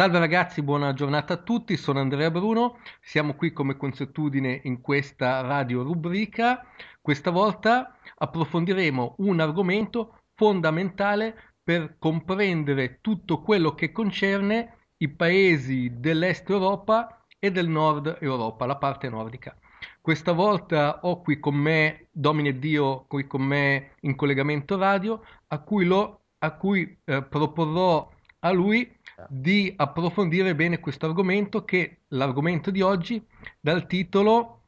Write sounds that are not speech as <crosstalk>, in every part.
Salve ragazzi, buona giornata a tutti, sono Andrea Bruno, siamo qui come consuetudine in questa radio rubrica. Questa volta approfondiremo un argomento fondamentale per comprendere tutto quello che concerne i paesi dell'Est Europa e del Nord Europa, la parte nordica. Questa volta ho qui con me Domine Dio, qui con me in collegamento radio, a cui, lo, a cui eh, proporrò a lui di approfondire bene questo argomento che l'argomento di oggi dal titolo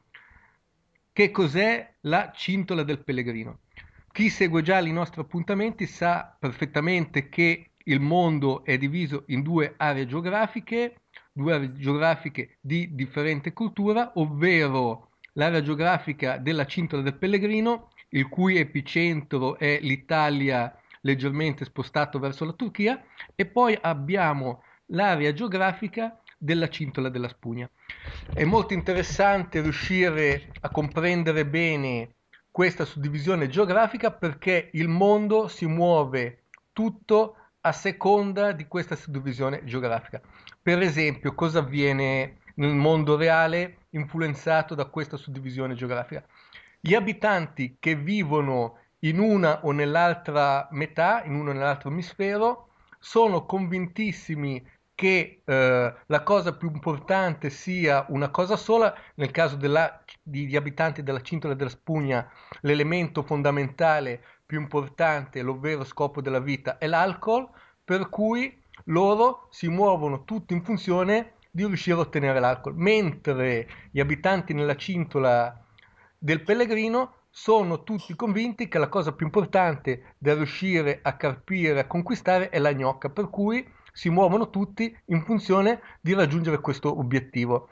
Che cos'è la cintola del pellegrino? Chi segue già i nostri appuntamenti sa perfettamente che il mondo è diviso in due aree geografiche, due aree geografiche di differente cultura, ovvero l'area geografica della cintola del pellegrino, il cui epicentro è l'Italia leggermente spostato verso la Turchia e poi abbiamo l'area geografica della cintola della spugna. È molto interessante riuscire a comprendere bene questa suddivisione geografica perché il mondo si muove tutto a seconda di questa suddivisione geografica. Per esempio, cosa avviene nel mondo reale influenzato da questa suddivisione geografica? Gli abitanti che vivono in una o nell'altra metà, in uno o nell'altro emisfero, sono convintissimi che eh, la cosa più importante sia una cosa sola, nel caso della, di, di, abitanti della cintola della spugna l'elemento fondamentale più importante, l'ovvero scopo della vita, è l'alcol, per cui loro si muovono tutti in funzione di riuscire a ottenere l'alcol, mentre gli abitanti nella cintola del pellegrino sono tutti convinti che la cosa più importante da riuscire a carpire, a conquistare è la gnocca, per cui si muovono tutti in funzione di raggiungere questo obiettivo.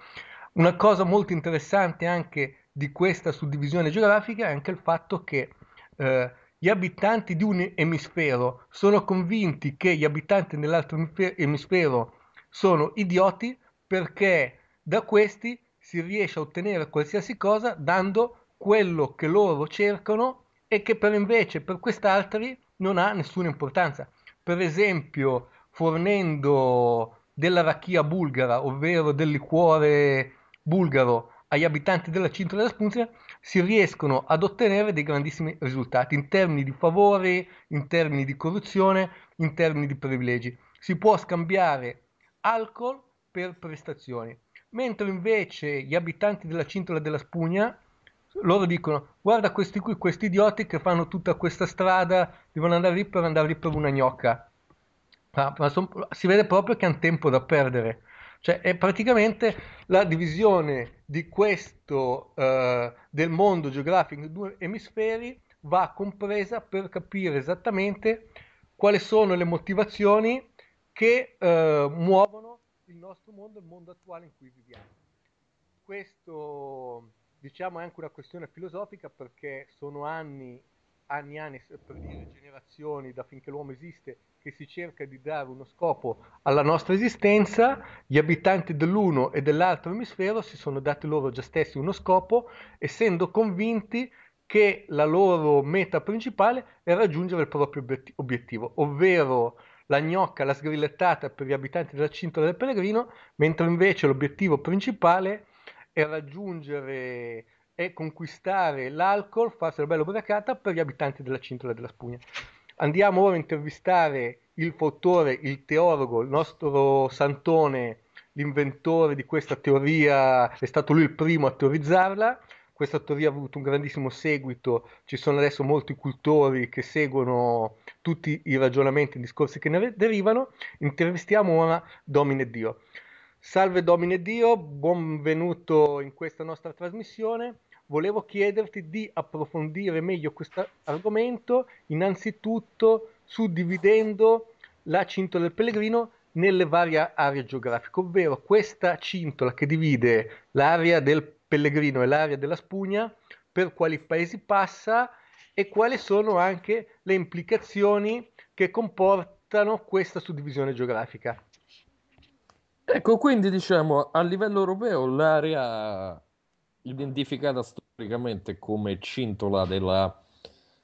Una cosa molto interessante anche di questa suddivisione geografica è anche il fatto che eh, gli abitanti di un emisfero sono convinti che gli abitanti dell'altro emisfero sono idioti perché da questi si riesce a ottenere qualsiasi cosa dando quello che loro cercano e che per invece per quest'altri non ha nessuna importanza. Per esempio, fornendo della racchia bulgara, ovvero del liquore bulgaro agli abitanti della Cintola della Spunzia, si riescono ad ottenere dei grandissimi risultati in termini di favori, in termini di corruzione, in termini di privilegi. Si può scambiare alcol per prestazioni, mentre invece gli abitanti della Cintola della Spugna loro dicono guarda questi qui, questi idioti che fanno tutta questa strada, devono andare lì per andare lì per una gnocca. Ma, ma son, si vede proprio che hanno tempo da perdere. Cioè è praticamente la divisione di questo, eh, del mondo geografico in due emisferi va compresa per capire esattamente quali sono le motivazioni che eh, muovono il nostro mondo, il mondo attuale in cui viviamo. Questo diciamo è anche una questione filosofica perché sono anni, anni, anni, per dire generazioni da finché l'uomo esiste che si cerca di dare uno scopo alla nostra esistenza, gli abitanti dell'uno e dell'altro emisfero si sono dati loro già stessi uno scopo, essendo convinti che la loro meta principale è raggiungere il proprio obiettivo, ovvero la gnocca, la sgrillettata per gli abitanti della cintola del pellegrino, mentre invece l'obiettivo principale è e raggiungere e conquistare l'alcol, farsi fa bella ubriacata per gli abitanti della cintola della spugna. Andiamo ora a intervistare il fautore, il teologo, il nostro santone, l'inventore di questa teoria, è stato lui il primo a teorizzarla. Questa teoria ha avuto un grandissimo seguito, ci sono adesso molti cultori che seguono tutti i ragionamenti, i discorsi che ne derivano. Intervistiamo ora Domine Dio. Salve Domine Dio, benvenuto in questa nostra trasmissione. Volevo chiederti di approfondire meglio questo argomento, innanzitutto suddividendo la cintola del pellegrino nelle varie aree geografiche, ovvero questa cintola che divide l'area del pellegrino e l'area della spugna, per quali paesi passa e quali sono anche le implicazioni che comportano questa suddivisione geografica. Ecco, quindi diciamo a livello europeo l'area identificata storicamente come cintola, della,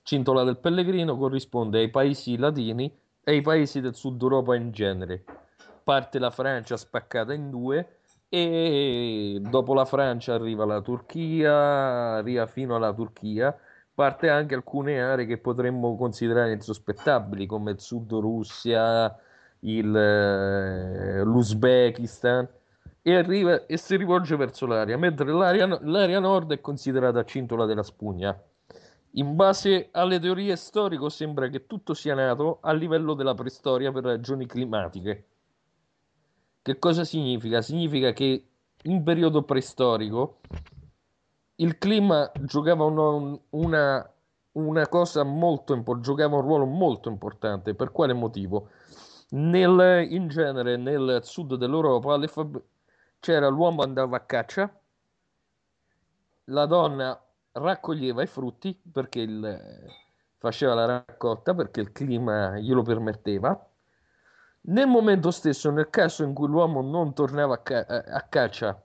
cintola del pellegrino corrisponde ai paesi latini e ai paesi del sud Europa in genere. Parte la Francia spaccata in due e dopo la Francia arriva la Turchia, arriva fino alla Turchia, parte anche alcune aree che potremmo considerare insospettabili come il sud Russia, il, eh, l'Uzbekistan e, arriva, e si rivolge verso l'aria, mentre l'area, l'area nord è considerata cintola della spugna. In base alle teorie storiche sembra che tutto sia nato a livello della preistoria per ragioni climatiche. Che cosa significa? Significa che in periodo preistorico il clima giocava un, una, una cosa molto importante, giocava un ruolo molto importante. Per quale motivo? Nel, in genere nel sud dell'Europa le fab... c'era l'uomo andava a caccia, la donna raccoglieva i frutti perché il, faceva la raccolta perché il clima glielo permetteva. Nel momento stesso, nel caso in cui l'uomo non tornava a, ca- eh, a caccia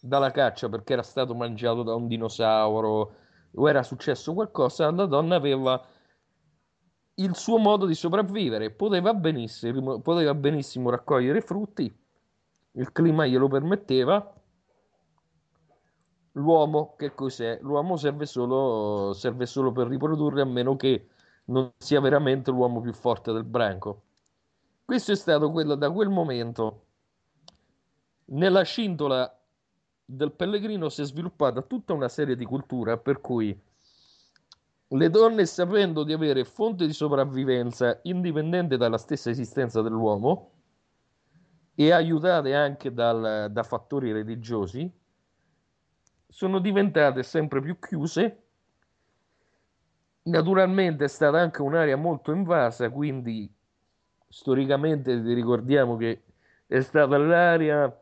dalla caccia perché era stato mangiato da un dinosauro o era successo qualcosa, la donna aveva il suo modo di sopravvivere. Poteva benissimo, poteva benissimo raccogliere frutti, il clima glielo permetteva. L'uomo, che cos'è? L'uomo serve solo, serve solo per riprodurre a meno che non sia veramente l'uomo più forte del branco. Questo è stato quello da quel momento. Nella scintola del pellegrino si è sviluppata tutta una serie di culture per cui le donne, sapendo di avere fonte di sopravvivenza indipendente dalla stessa esistenza dell'uomo e aiutate anche dal, da fattori religiosi, sono diventate sempre più chiuse. Naturalmente è stata anche un'area molto invasa, quindi storicamente ricordiamo che è stata l'area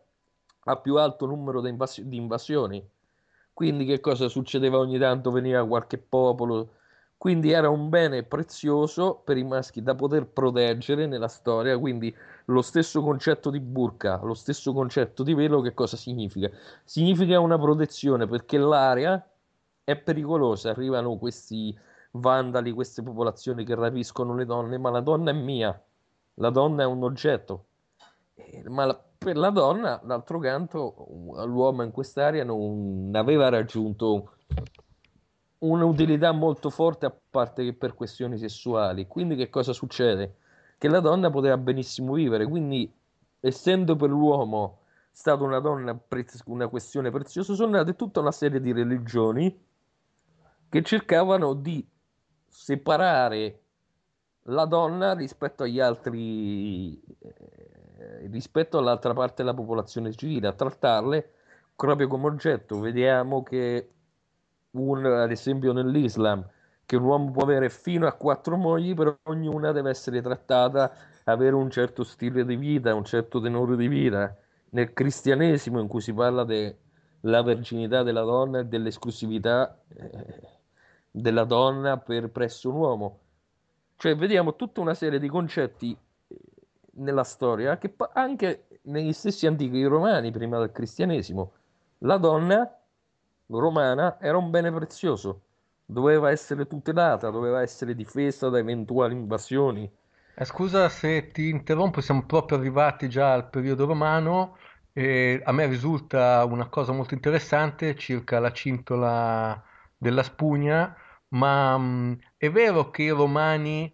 a più alto numero di, di invasioni. Quindi che cosa succedeva ogni tanto? Veniva qualche popolo, quindi era un bene prezioso per i maschi da poter proteggere nella storia, quindi lo stesso concetto di burka, lo stesso concetto di velo, che cosa significa? Significa una protezione perché l'area è pericolosa, arrivano questi vandali, queste popolazioni che rapiscono le donne, ma la donna è mia, la donna è un oggetto, eh, ma per la donna, d'altro canto, l'uomo in quest'area non aveva raggiunto un'utilità molto forte a parte che per questioni sessuali. Quindi che cosa succede? Che la donna poteva benissimo vivere, quindi essendo per l'uomo stata una donna pre- una questione preziosa, sono nate tutta una serie di religioni che cercavano di separare la donna rispetto agli altri eh, rispetto all'altra parte della popolazione civile, a trattarle proprio come oggetto. Vediamo che un, ad esempio nell'Islam, che un uomo può avere fino a quattro mogli, però ognuna deve essere trattata, avere un certo stile di vita, un certo tenore di vita. Nel cristianesimo, in cui si parla della verginità della donna e dell'esclusività eh, della donna per presso un uomo, cioè vediamo tutta una serie di concetti eh, nella storia che anche negli stessi antichi romani, prima del cristianesimo, la donna romana era un bene prezioso, doveva essere tutelata, doveva essere difesa da eventuali invasioni. Eh, scusa se ti interrompo, siamo proprio arrivati già al periodo romano e a me risulta una cosa molto interessante circa la cintola della spugna, ma mh, mm, è vero che i romani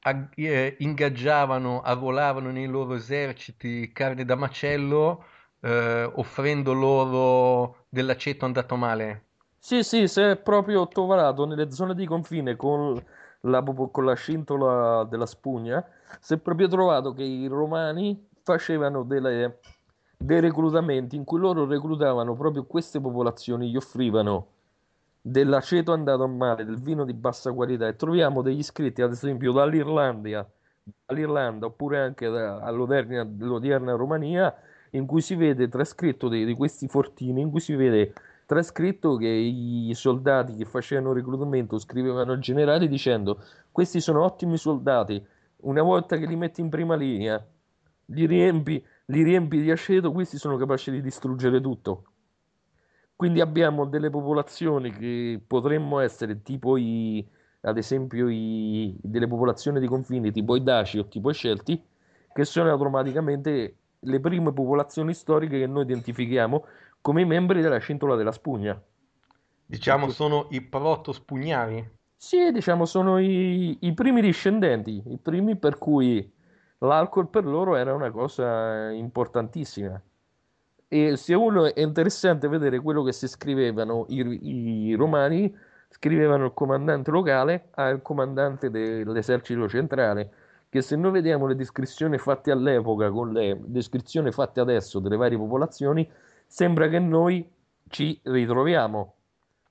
ag- eh, ingaggiavano, arruolavano nei loro eserciti carne da macello? eh, offrendo loro dell'aceto andato male. Sì, sì, si è proprio trovato nelle zone di confine con la, con la scintola della spugna, si è proprio trovato che i romani facevano delle, dei reclutamenti in cui loro reclutavano proprio queste popolazioni, gli offrivano dell'aceto andato male, del vino di bassa qualità e troviamo degli iscritti ad esempio dall'Irlanda, dall'Irlanda oppure anche da, all'odierna Romania in cui si vede trascritto di, di questi fortini, in cui si vede trascritto che i soldati che facevano reclutamento scrivevano al generale dicendo questi sono ottimi soldati, una volta che li metti in prima linea, li riempi, li riempi di aceto, questi sono capaci di distruggere tutto. Quindi abbiamo delle popolazioni che potremmo essere tipo i, ad esempio i, delle popolazioni di confine, tipo i Daci o tipo i Scelti, che sono automaticamente le prime popolazioni storiche che noi identifichiamo come membri della scintola della spugna. Diciamo Perché... sono i proto-spugnari? Sì, diciamo sono i, i primi discendenti, i primi per cui l'alcol per loro era una cosa importantissima. E se uno è interessante vedere quello che si scrivevano i, i romani, scrivevano il comandante locale al comandante dell'esercito centrale che se noi vediamo le descrizioni fatte all'epoca con le descrizioni fatte adesso delle varie popolazioni, sembra che noi ci ritroviamo.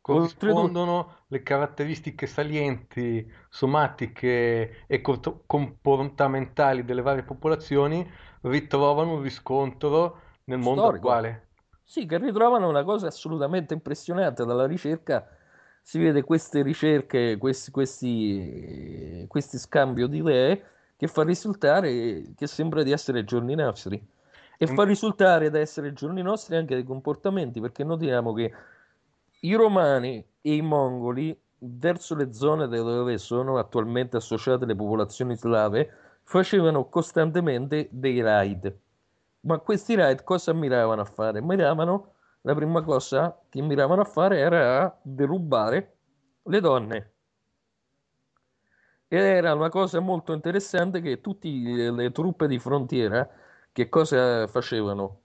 Corrispondono le caratteristiche salienti, somatiche e comportamentali delle varie popolazioni, ritrovano un riscontro nel mondo Storico. attuale. Sì, che ritrovano una cosa assolutamente impressionante dalla ricerca si vede queste ricerche, questi, questi, questi scambio di idee che fa risultare che sembra di essere giorni nostri e fa risultare da essere giorni nostri anche dei comportamenti, perché notiamo che i romani e i mongoli verso le zone dove sono attualmente associate le popolazioni slave facevano costantemente dei raid. Ma questi raid cosa miravano a fare? Miravano, la prima cosa che miravano a fare era a derubare le donne ed era una cosa molto interessante che tutte eh, le truppe di frontiera che cosa facevano?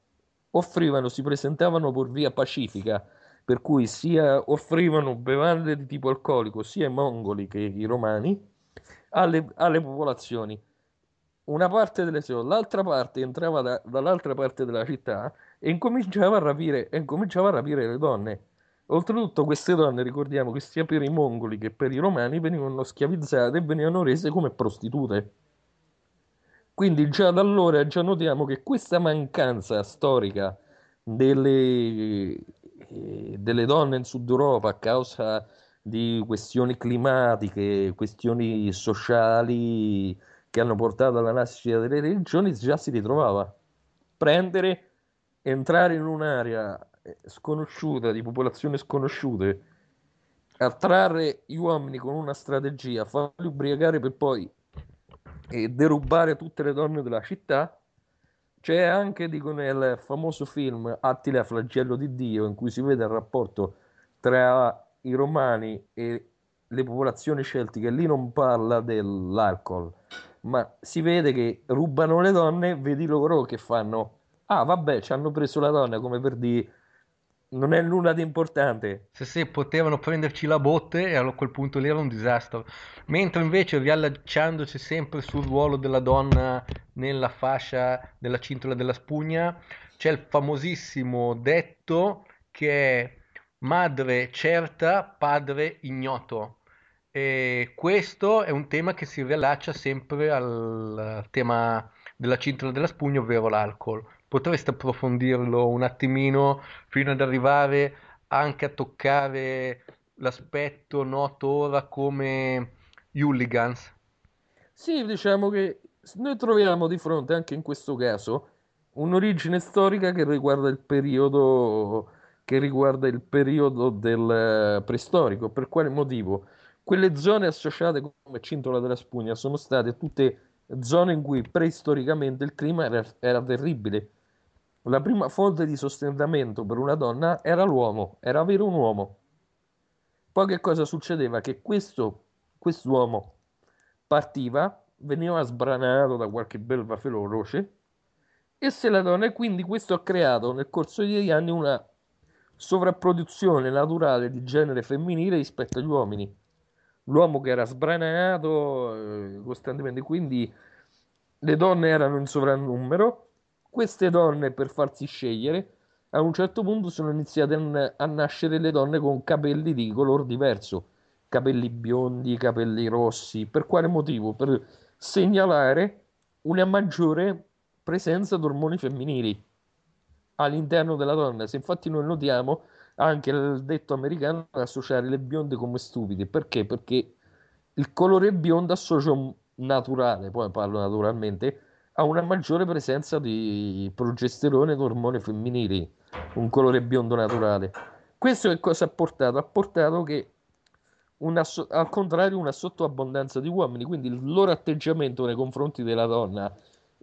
Offrivano, si presentavano per via pacifica, per cui sia offrivano bevande di tipo alcolico sia i mongoli che i romani alle, alle popolazioni. Una parte delle città, l'altra parte entrava da, dall'altra parte della città e incominciava a, rapire, incominciava a rapire le donne Oltretutto queste donne, ricordiamo che sia per i mongoli che per i romani, venivano schiavizzate e venivano rese come prostitute. Quindi già da allora già notiamo che questa mancanza storica delle, eh, delle donne in Sud Europa a causa di questioni climatiche, questioni sociali che hanno portato alla nascita delle religioni, già si ritrovava. Prendere, entrare in un'area eh, sconosciuta, di popolazioni sconosciute, attrarre gli uomini con una strategia, farli ubriacare per poi eh, derubare tutte le donne della città. C'è anche, dico, nel famoso film Attile a Flagello di Dio, in cui si vede il rapporto tra i romani e le popolazioni celtiche. Lì non parla dell'alcol, ma si vede che rubano le donne, vedi loro che fanno. Ah, vabbè, ci hanno preso la donna come per dire non è nulla di importante. Se sì, potevano prenderci la botte e a quel punto lì era un disastro. Mentre invece riallacciandoci sempre sul ruolo della donna nella fascia della cintola della spugna, c'è il famosissimo detto che è madre certa, padre ignoto. E questo è un tema che si riallaccia sempre al tema della cintola della spugna, ovvero l'alcol potreste approfondirlo un attimino fino ad arrivare anche a toccare l'aspetto noto ora come hooligans? Sì, diciamo che noi troviamo di fronte anche in questo caso un'origine storica che riguarda il periodo, riguarda il periodo del preistorico. Per quale motivo? Quelle zone associate come cintola della spugna sono state tutte zone in cui preistoricamente il clima era, era terribile la prima fonte di sostentamento per una donna era l'uomo, era avere un uomo. Poi che cosa succedeva? Che questo quest'uomo partiva, veniva sbranato da qualche belva feroce e se la donna e quindi questo ha creato nel corso degli anni una sovrapproduzione naturale di genere femminile rispetto agli uomini. L'uomo che era sbranato eh, costantemente, quindi le donne erano in sovrannumero queste donne, per farsi scegliere, a un certo punto sono iniziate a, nascere le donne con capelli di color diverso, capelli biondi, capelli rossi. Per quale motivo? Per segnalare una maggiore presenza di ormoni femminili all'interno della donna. Se infatti noi notiamo anche il detto americano associare le bionde come stupide, perché? Perché il colore biondo associa un naturale, poi parlo naturalmente, ha una maggiore presenza di progesterone ed ormone femminili, un colore biondo naturale. Questo che cosa ha portato? Ha portato che una, al contrario una sottoabbondanza di uomini, quindi il loro atteggiamento nei confronti della donna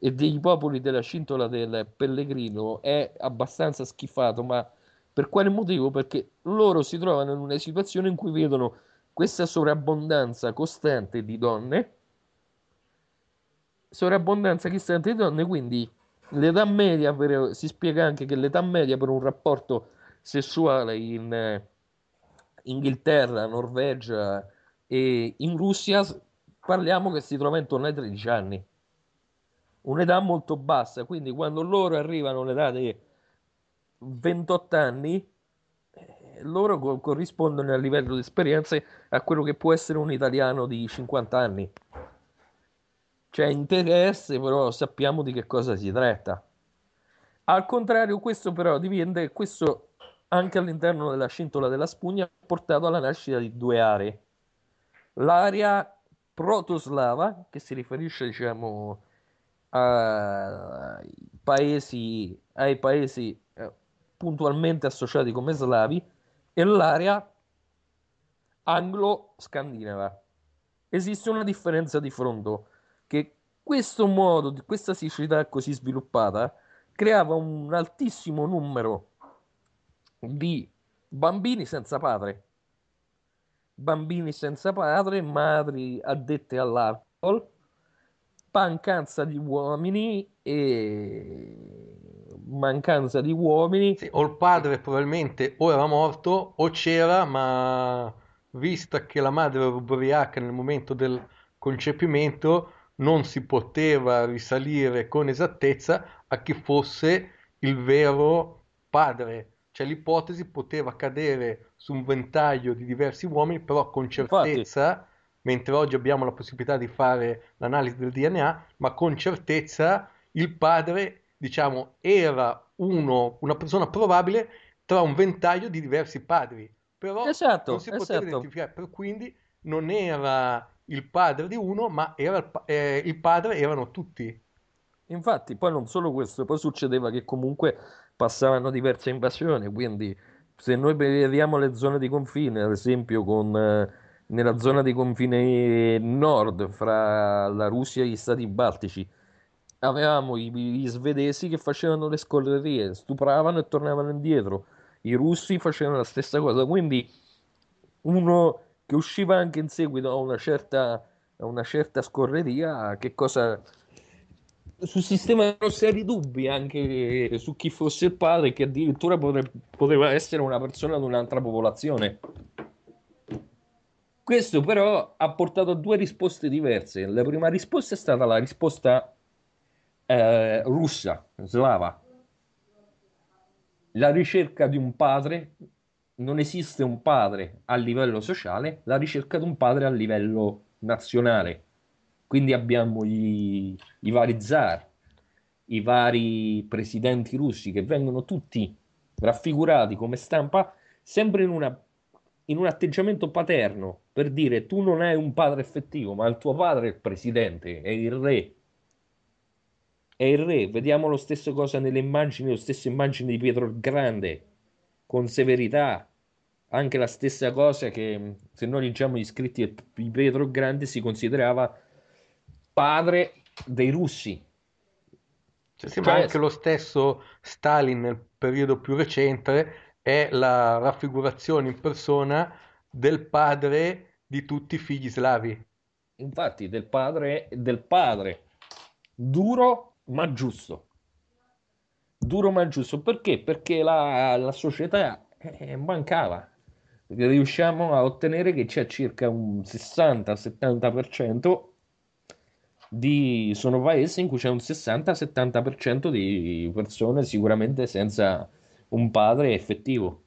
e dei popoli della cintola del pellegrino è abbastanza schifato, ma per quale motivo? Perché loro si trovano in una situazione in cui vedono questa sovrabbondanza costante di donne sovrabbondanza cristalline di donne, quindi l'età media per, si spiega anche che l'età media per un rapporto sessuale in eh, Inghilterra, Norvegia e in Russia parliamo che si trova intorno ai 13 anni, un'età molto bassa, quindi quando loro arrivano all'età di 28 anni, eh, loro co- corrispondono a livello di esperienze a quello che può essere un italiano di 50 anni c'è cioè, interesse, però sappiamo di che cosa si tratta. Al contrario, questo però diviene, questo anche all'interno della scintola della spugna ha portato alla nascita di due aree. L'area protoslava, che si riferisce diciamo, paesi, ai paesi eh, puntualmente associati come slavi, e l'area anglo-scandinava. Esiste una differenza di fronte che questo modo, di questa siccità così sviluppata, creava un altissimo numero di bambini senza padre, bambini senza padre, madri addette all'alcol, mancanza di uomini e mancanza di uomini. Sì, o il padre probabilmente o era morto o c'era, ma vista che la madre era ubriaca nel momento del concepimento, non si poteva risalire con esattezza a chi fosse il vero padre. Cioè l'ipotesi poteva cadere su un ventaglio di diversi uomini, però con certezza, Infatti. mentre oggi abbiamo la possibilità di fare l'analisi del DNA, ma con certezza il padre, diciamo, era uno, una persona probabile tra un ventaglio di diversi padri. Però esatto, non si poteva esatto. identificare, per quindi non era il padre di uno, ma era, eh, il padre erano tutti. Infatti, poi non solo questo, poi succedeva che comunque passavano diverse invasioni, quindi se noi vediamo le zone di confine, ad esempio con, eh, nella zona di confine nord fra la Russia e gli stati baltici, avevamo gli svedesi che facevano le scorrerie, stupravano e tornavano indietro, i russi facevano la stessa cosa, quindi uno che usciva anche in seguito a una certa, a una certa scorreria, che cosa sussistevano seri dubbi anche su chi fosse il padre, che addirittura potre, poteva essere una persona di un'altra popolazione. Questo però ha portato a due risposte diverse. La prima risposta è stata la risposta eh, russa, slava, la ricerca di un padre non esiste un padre a livello sociale, la ricerca di un padre a livello nazionale. Quindi abbiamo gli, i vari zar, i vari presidenti russi che vengono tutti raffigurati come stampa sempre in, una, in un atteggiamento paterno per dire tu non hai un padre effettivo, ma il tuo padre è il presidente, è il re, è il re. Vediamo lo stesso cosa nelle immagini, lo stesso immagine di Pietro il Grande, con severità, anche la stessa cosa che mm, se noi leggiamo gli scritti di Pietro Grande si considerava padre dei russi. Cioè, sì, cioè, anche lo stesso Stalin nel periodo più recente è la raffigurazione in persona del padre di tutti i figli slavi. Infatti, del padre, del padre duro ma giusto. Duro ma giusto perché? Perché la, la società eh, mancava riusciamo a ottenere che c'è circa un 60-70% di... sono paesi in cui c'è un 60-70% di persone sicuramente senza un padre effettivo.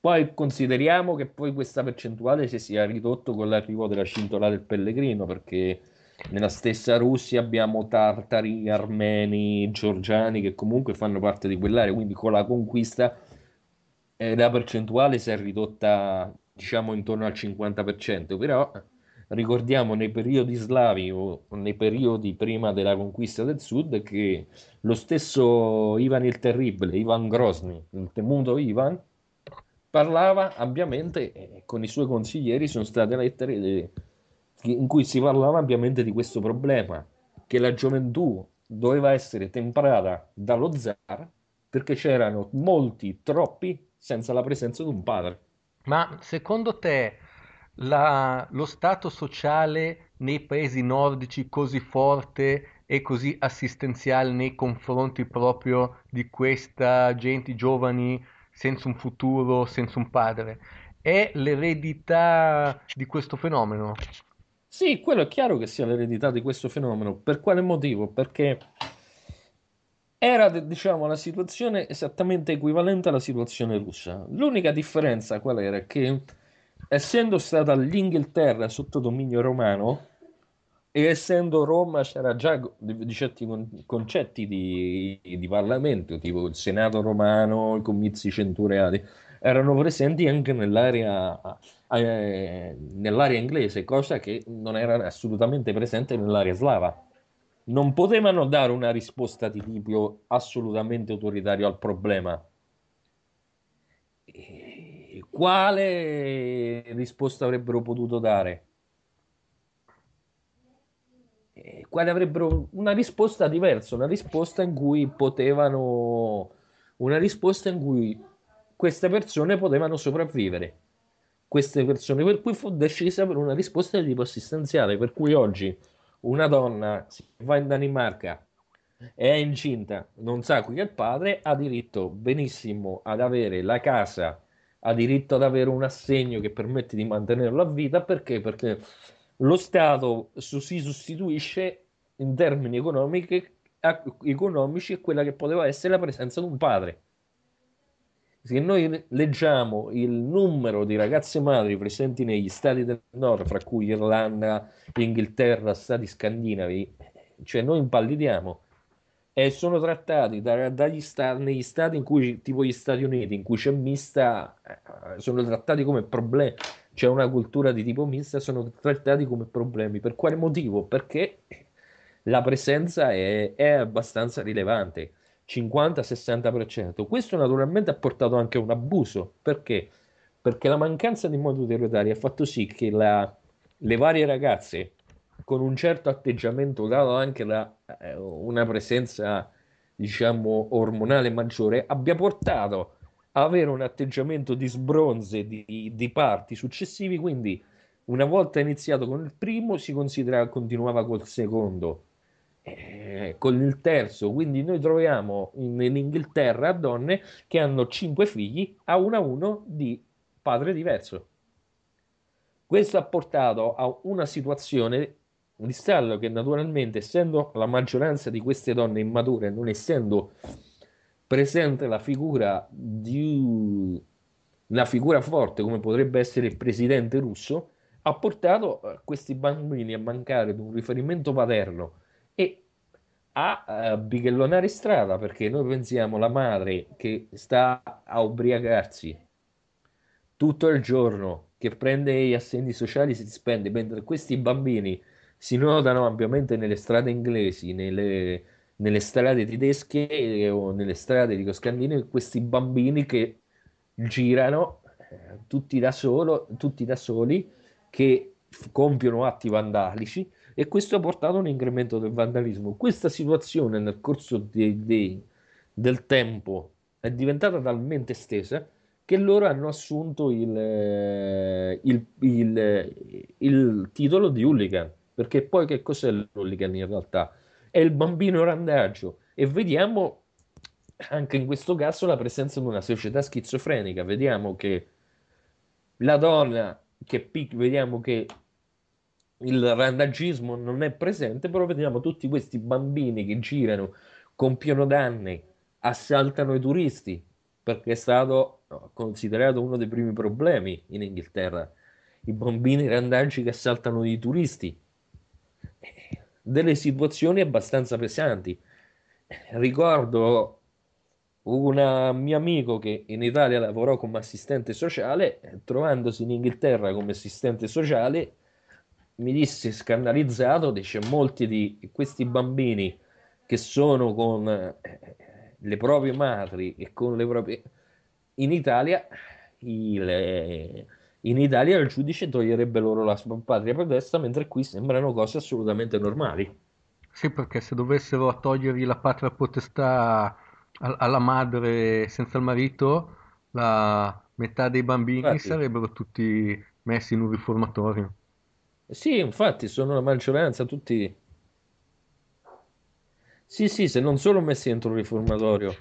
Poi consideriamo che poi questa percentuale si sia ridotto con l'arrivo della scintolata del Pellegrino, perché nella stessa Russia abbiamo tartari, armeni, georgiani che comunque fanno parte di quell'area, quindi con la conquista eh, la percentuale si è ridotta diciamo intorno al 50%, però ricordiamo nei periodi slavi o nei periodi prima della conquista del sud che lo stesso Ivan il Terribile, Ivan Grozny, il temuto Ivan, parlava ampiamente eh, con i suoi consiglieri, sono state lettere de, in cui si parlava ampiamente di questo problema, che la gioventù doveva essere temprata dallo zar perché c'erano molti, troppi senza la presenza di un padre. Ma secondo te la, lo stato sociale nei paesi nordici così forte e così assistenziale nei confronti proprio di questa gente giovani senza un futuro, senza un padre, è l'eredità di questo fenomeno? Sì, quello è chiaro che sia l'eredità di questo fenomeno. Per quale motivo? Perché era diciamo la situazione esattamente equivalente alla situazione russa. L'unica differenza qual era? Che essendo stata l'Inghilterra sotto dominio romano e essendo Roma c'era già di, certi concetti di, di Parlamento, tipo il Senato romano, i comizi centuriali erano presenti anche nell'area, eh, nell'area inglese, cosa che non era assolutamente presente nell'area slava non potevano dare una risposta di tipo assolutamente autoritario al problema. E quale risposta avrebbero potuto dare? quale avrebbero una risposta diversa, una risposta in cui potevano una risposta in cui queste persone potevano sopravvivere. Queste persone per cui fu decisa per una risposta di tipo assistenziale, per cui oggi una donna va in Danimarca e è incinta, non sa qui è il padre, ha diritto benissimo ad avere la casa, ha diritto ad avere un assegno che permette di mantenerlo a vita perché? Perché lo Stato si sostituisce in termini economici a quella che poteva essere la presenza di un padre se noi leggiamo il numero di ragazze madri presenti negli stati del nord, fra cui Irlanda, Inghilterra, stati scandinavi, cioè noi impallidiamo e sono trattati da, dagli sta, negli stati in cui, tipo gli Stati Uniti, in cui c'è mista, eh, sono trattati come problemi, c'è una cultura di tipo mista, sono trattati come problemi. Per quale motivo? Perché la presenza è, è abbastanza rilevante 50-60%. Questo naturalmente ha portato anche a un abuso, perché? Perché la mancanza di modi rotari ha fatto sì che la, le varie ragazze con un certo atteggiamento, dato anche da eh, una presenza diciamo ormonale maggiore, abbia portato a avere un atteggiamento di sbronze di, di parti successivi, quindi una volta iniziato con il primo si considera continuava col secondo eh, con il terzo, quindi noi troviamo in, in Inghilterra donne che hanno cinque figli a uno a uno di padre diverso. Questo ha portato a una situazione di stallo che naturalmente, essendo la maggioranza di queste donne immature, non essendo presente la figura di una figura forte come potrebbe essere il presidente russo, ha portato eh, questi bambini a mancare di un riferimento paterno e a eh, bighellonare strada perché noi pensiamo la madre che sta a ubriacarsi tutto il giorno che prende gli assegni sociali si spende mentre questi bambini si notano ampiamente nelle strade inglesi nelle, nelle strade tedesche eh, o nelle strade di scandinave questi bambini che girano eh, tutti da solo tutti da soli che compiono atti vandalici e questo ha portato a un incremento del vandalismo. Questa situazione nel corso dei, dei, del tempo è diventata talmente estesa che loro hanno assunto il, eh, il, il, il titolo di hooligan, perché poi che cos'è l'hooligan in realtà? È il bambino randaggio e vediamo anche in questo caso la presenza di una società schizofrenica, vediamo che la donna che pic- vediamo che il randagismo non è presente, però vediamo tutti questi bambini che girano, compiono danni, assaltano i turisti, perché è stato considerato uno dei primi problemi in Inghilterra. I bambini randaggi che assaltano i turisti. Delle situazioni abbastanza pesanti. Ricordo un mio amico che in Italia lavorò come assistente sociale, trovandosi in Inghilterra come assistente sociale, mi disse scandalizzato, dice molti di questi bambini che sono con eh, eh, le proprie madri e con le proprie... In Italia, il, in Italia il giudice toglierebbe loro la patria protesta, mentre qui sembrano cose assolutamente normali. Sì, perché se dovessero togliergli la patria potestà alla madre senza il marito, la metà dei bambini Infatti. sarebbero tutti messi in un riformatorio. Sì, infatti sono la maggioranza, tutti... Sì, sì, se non sono messi dentro un riformatorio.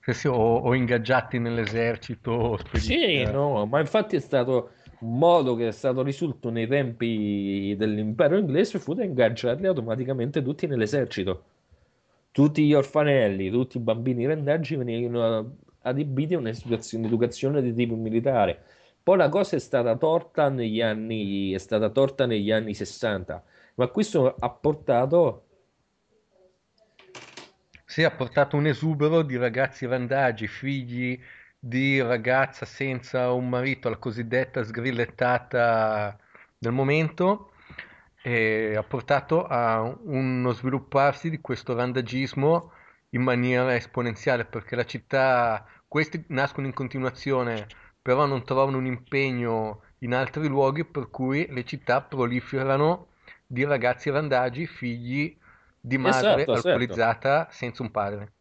Sì, sì, o, o, ingaggiati nell'esercito. Sì, eh. no, ma infatti è stato un modo che è stato risulto nei tempi dell'impero inglese fu da ingaggiarli automaticamente tutti nell'esercito. Tutti gli orfanelli, tutti i bambini randaggi venivano eh, adibiti a un'educazione di tipo militare poi la cosa è stata torta negli anni, è stata torta negli anni 60, ma questo ha portato... Sì, ha portato un esubero di ragazzi randagi, figli di ragazza senza un marito, la cosiddetta sgrillettata del momento, ha portato a uno svilupparsi di questo randagismo in maniera esponenziale perché la città, questi nascono in continuazione però non trovano un impegno in altri luoghi per cui le città proliferano di ragazzi randagi, figli di madre esatto, esatto. alcolizzata certo. senza un padre.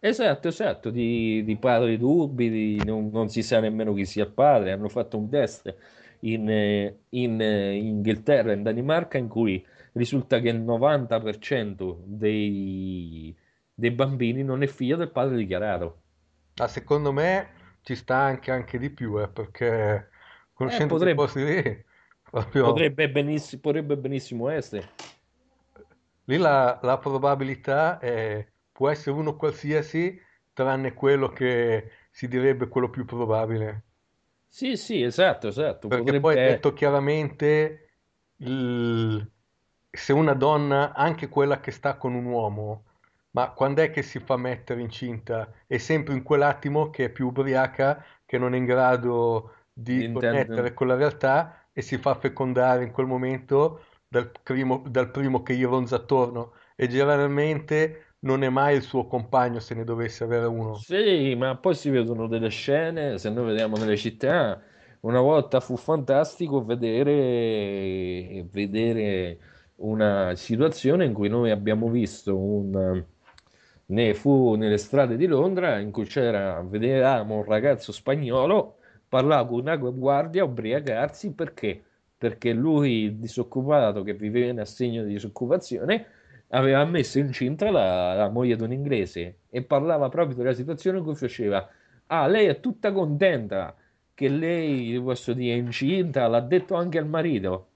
Esatto, esatto, di, di padri dubbi, di, non, non, si sa nemmeno chi sia il padre, hanno fatto un test in, in, in Inghilterra in Danimarca in cui risulta che il 90% dei, dei bambini non è figlio del padre dichiarato. Ma secondo me ci sta anche, anche di più, eh, perché conoscendo eh, potrebbe, posti <laughs> proprio... potrebbe, benissimo, potrebbe benissimo essere. Lì la, la probabilità è, può essere uno qualsiasi, tranne quello che si direbbe quello più probabile. Sì, sì, esatto, esatto. Perché potrebbe... poi detto chiaramente il... se una donna, anche quella che sta con un uomo, ma quando è che si fa mettere incinta? È sempre in quell'attimo che è più ubriaca, che non è in grado di Intendo. connettere con la realtà e si fa fecondare in quel momento dal primo, dal primo che gli ronza attorno e generalmente non è mai il suo compagno se ne dovesse avere uno. Sì, ma poi si vedono delle scene, se noi vediamo nelle città, una volta fu fantastico vedere, vedere una situazione in cui noi abbiamo visto un, ne fu nelle strade di Londra in cui c'era, vedevamo un ragazzo spagnolo parlare con una guardia ubriacarsi perché? Perché lui disoccupato che viveva in assegno di disoccupazione aveva messo incinta la, la moglie di un inglese e parlava proprio della situazione in cui faceva ah lei è tutta contenta che lei posso dire è incinta l'ha detto anche al marito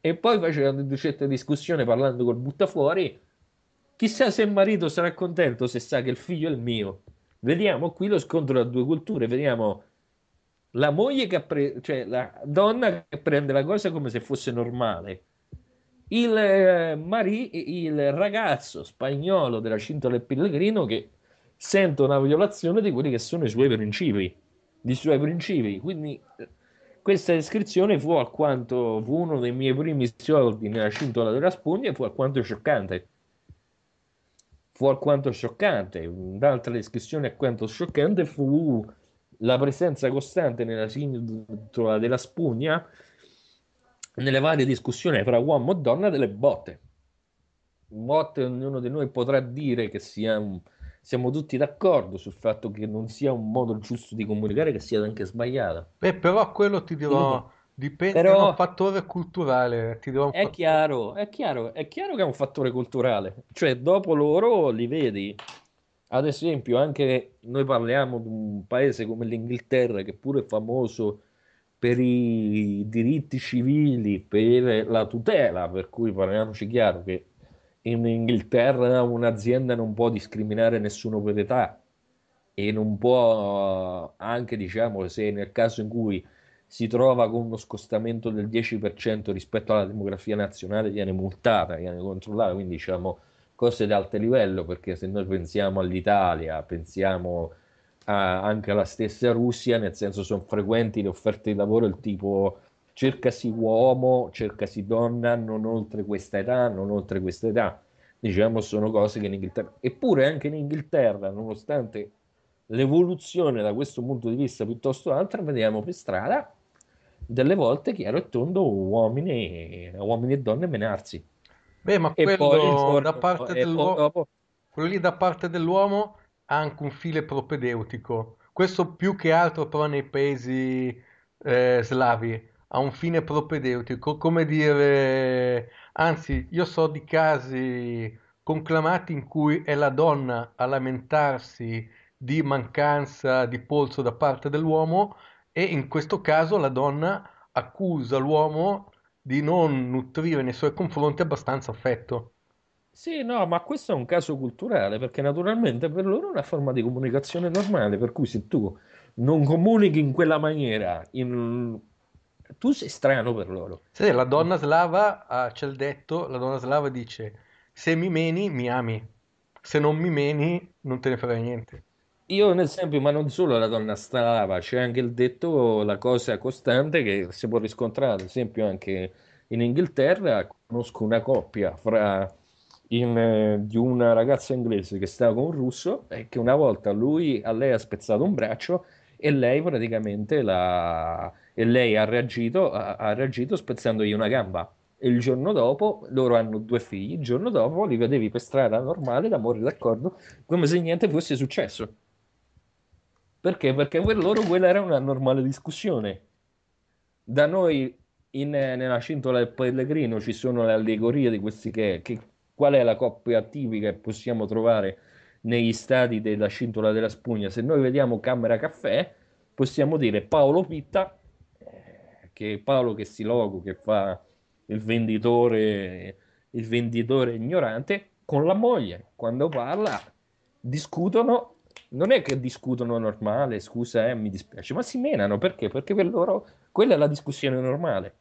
e poi faceva una certa discussione parlando col buttafuori Chissà se il marito sarà contento se sa che il figlio è il mio. Vediamo qui lo scontro tra due culture, vediamo la moglie che ha pre- cioè la donna che prende la cosa come se fosse normale. Il, eh, mari- il ragazzo spagnolo della Cinta del Pellegrino che sente una violazione di quelli che sono i suoi principi, dei suoi principi. Quindi eh, questa descrizione fu alquanto fu uno dei miei primi soldi nella cintola della spugna e fu alquanto scioccante fu alquanto scioccante. Un'altra descrizione alquanto scioccante fu la presenza costante nella sintola della spugna nelle varie discussioni fra uomo e donna delle botte. Botte ognuno di noi potrà dire che sia un, siamo tutti d'accordo sul fatto che non sia un modo giusto di comunicare, che sia anche sbagliata. Beh, però quello ti dirò, Dipende Però... da un fattore culturale. Ti do un è, fattore. Chiaro, è chiaro, è chiaro che è un fattore culturale. Cioè, dopo loro li vedi. Ad esempio, anche noi parliamo di un paese come l'Inghilterra, che pure è famoso per i diritti civili, per la tutela, per cui parliamoci chiaro che in Inghilterra un'azienda non può discriminare nessuno per età e non può eh, anche, diciamo, se nel caso in cui si trova con uno scostamento del 10% rispetto alla demografia nazionale, viene multata, viene controllata, quindi diciamo cose di alto livello, perché se noi pensiamo all'Italia, pensiamo a, anche alla stessa Russia, nel senso sono frequenti le offerte di lavoro il tipo cercasi uomo, cercasi donna, non oltre questa età, non oltre questa età. Diciamo sono cose che in Inghilterra, eppure anche in Inghilterra, nonostante l'evoluzione da questo punto di vista piuttosto altra, vediamo per strada delle volte chiaro e tondo uomini, uomini e donne menarsi. Beh, ma quello, giorno, da parte dell'uomo, quello lì da parte dell'uomo ha anche un file propedeutico. Questo più che altro però nei paesi eh, slavi ha un fine propedeutico, come dire, anzi io so di casi conclamati in cui è la donna a lamentarsi di mancanza di polso da parte dell'uomo e in questo caso la donna accusa l'uomo di non nutrire nei suoi confronti abbastanza affetto. Sì, no, ma questo è un caso culturale perché naturalmente per loro è una forma di comunicazione normale, per cui se tu non comunichi in quella maniera, in... tu sei strano per loro. Sì, la donna slava ah, c'è il detto, la donna slava dice se mi meni mi ami, se non mi meni non te ne frega niente. Io un esempio, ma non solo la donna strava, c'è anche il detto, la cosa costante che si può riscontrare, ad esempio anche in Inghilterra, conosco una coppia fra in, eh, di una ragazza inglese che stava con un russo e che una volta lui, a lei ha spezzato un braccio e lei praticamente la, e lei ha, reagito, ha, ha reagito spezzandogli una gamba. E il giorno dopo, loro hanno due figli, il giorno dopo li vedevi per strada normale, d'amore d'accordo, come se niente fosse successo. Perché? Perché per loro quella era una normale discussione. Da noi in, nella cintola del pellegrino ci sono le allegorie di questi che, che qual è la coppia tipica che possiamo trovare negli stati della cintola della spugna. Se noi vediamo Camera Caffè, possiamo dire Paolo Pitta, eh, che è Paolo che si logo, che fa il venditore, il venditore ignorante, con la moglie. Quando parla discutono non è che discutono normale, scusa, eh, mi dispiace, ma si menano perché? Perché per loro quella è la discussione normale.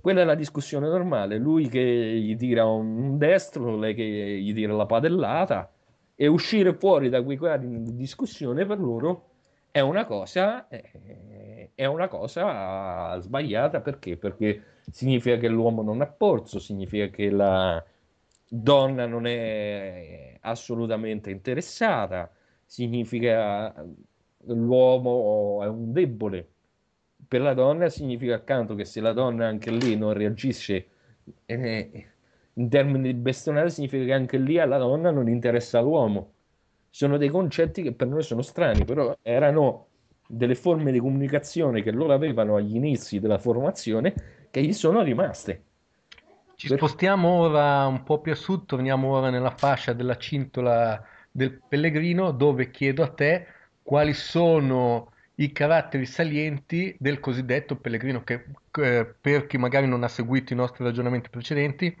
Quella è la discussione normale. Lui che gli tira un destro, lei che gli tira la padellata, e uscire fuori da quei quadri di discussione per loro è una cosa, eh, è una cosa sbagliata perché? Perché significa che l'uomo non ha polso, significa che la donna non è assolutamente interessata, significa ehm, l'uomo è un debole, per la donna significa accanto che se la donna anche lì non reagisce eh, in termini bestionali significa che anche lì alla donna non interessa l'uomo. Sono dei concetti che per noi sono strani, però erano delle forme di comunicazione che loro avevano agli inizi della formazione che gli sono rimaste. Ci spostiamo ora un po' più a sud, torniamo ora nella fascia della cintola del pellegrino dove chiedo a te quali sono i caratteri salienti del cosiddetto pellegrino che eh, per chi magari non ha seguito i nostri ragionamenti precedenti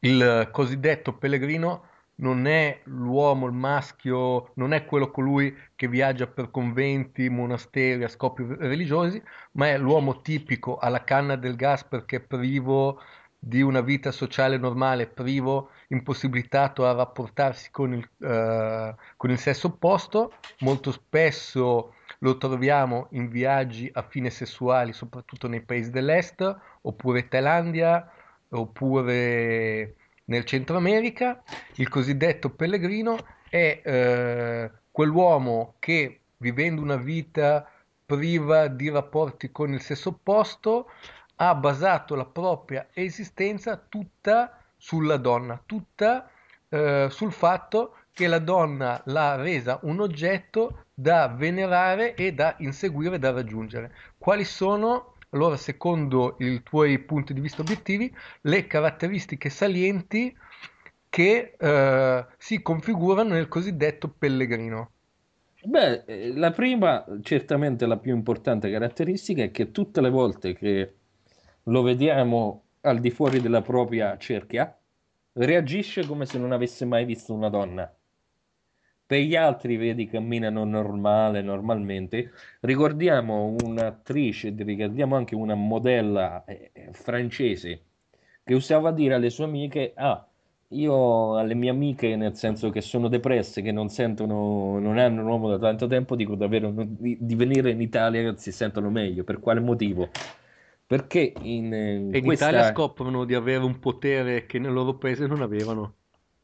il cosiddetto pellegrino non è l'uomo, il maschio, non è quello colui che viaggia per conventi, monasteri a scopi religiosi, ma è l'uomo tipico alla canna del gas perché privo di una vita sociale normale, privo, impossibilitato a rapportarsi con il, eh, con il sesso opposto, molto spesso lo troviamo in viaggi a fine sessuali, soprattutto nei paesi dell'est, oppure Thailandia, oppure nel Centro America. Il cosiddetto pellegrino è eh, quell'uomo che vivendo una vita priva di rapporti con il sesso opposto ha basato la propria esistenza tutta sulla donna, tutta eh, sul fatto che la donna l'ha resa un oggetto da venerare e da inseguire, da raggiungere. Quali sono, allora, secondo i tuoi punti di vista obiettivi, le caratteristiche salienti che eh, si configurano nel cosiddetto pellegrino? Beh, eh, la prima, certamente la più importante caratteristica è che tutte le volte che lo vediamo al di fuori della propria cerchia, reagisce come se non avesse mai visto una donna. Per gli altri vedi camminano normale, normalmente. Ricordiamo un'attrice, ricordiamo anche una modella eh, eh francese che usava a dire alle sue amiche, ah, io alle mie amiche, nel senso che sono depresse, che non sentono, non hanno un uomo da tanto tempo, dico davvero di, di venire in Italia si sentono meglio. Per quale motivo? Perché in, eh, in e questa... Italia scoprono di avere un potere che nel loro paese non avevano.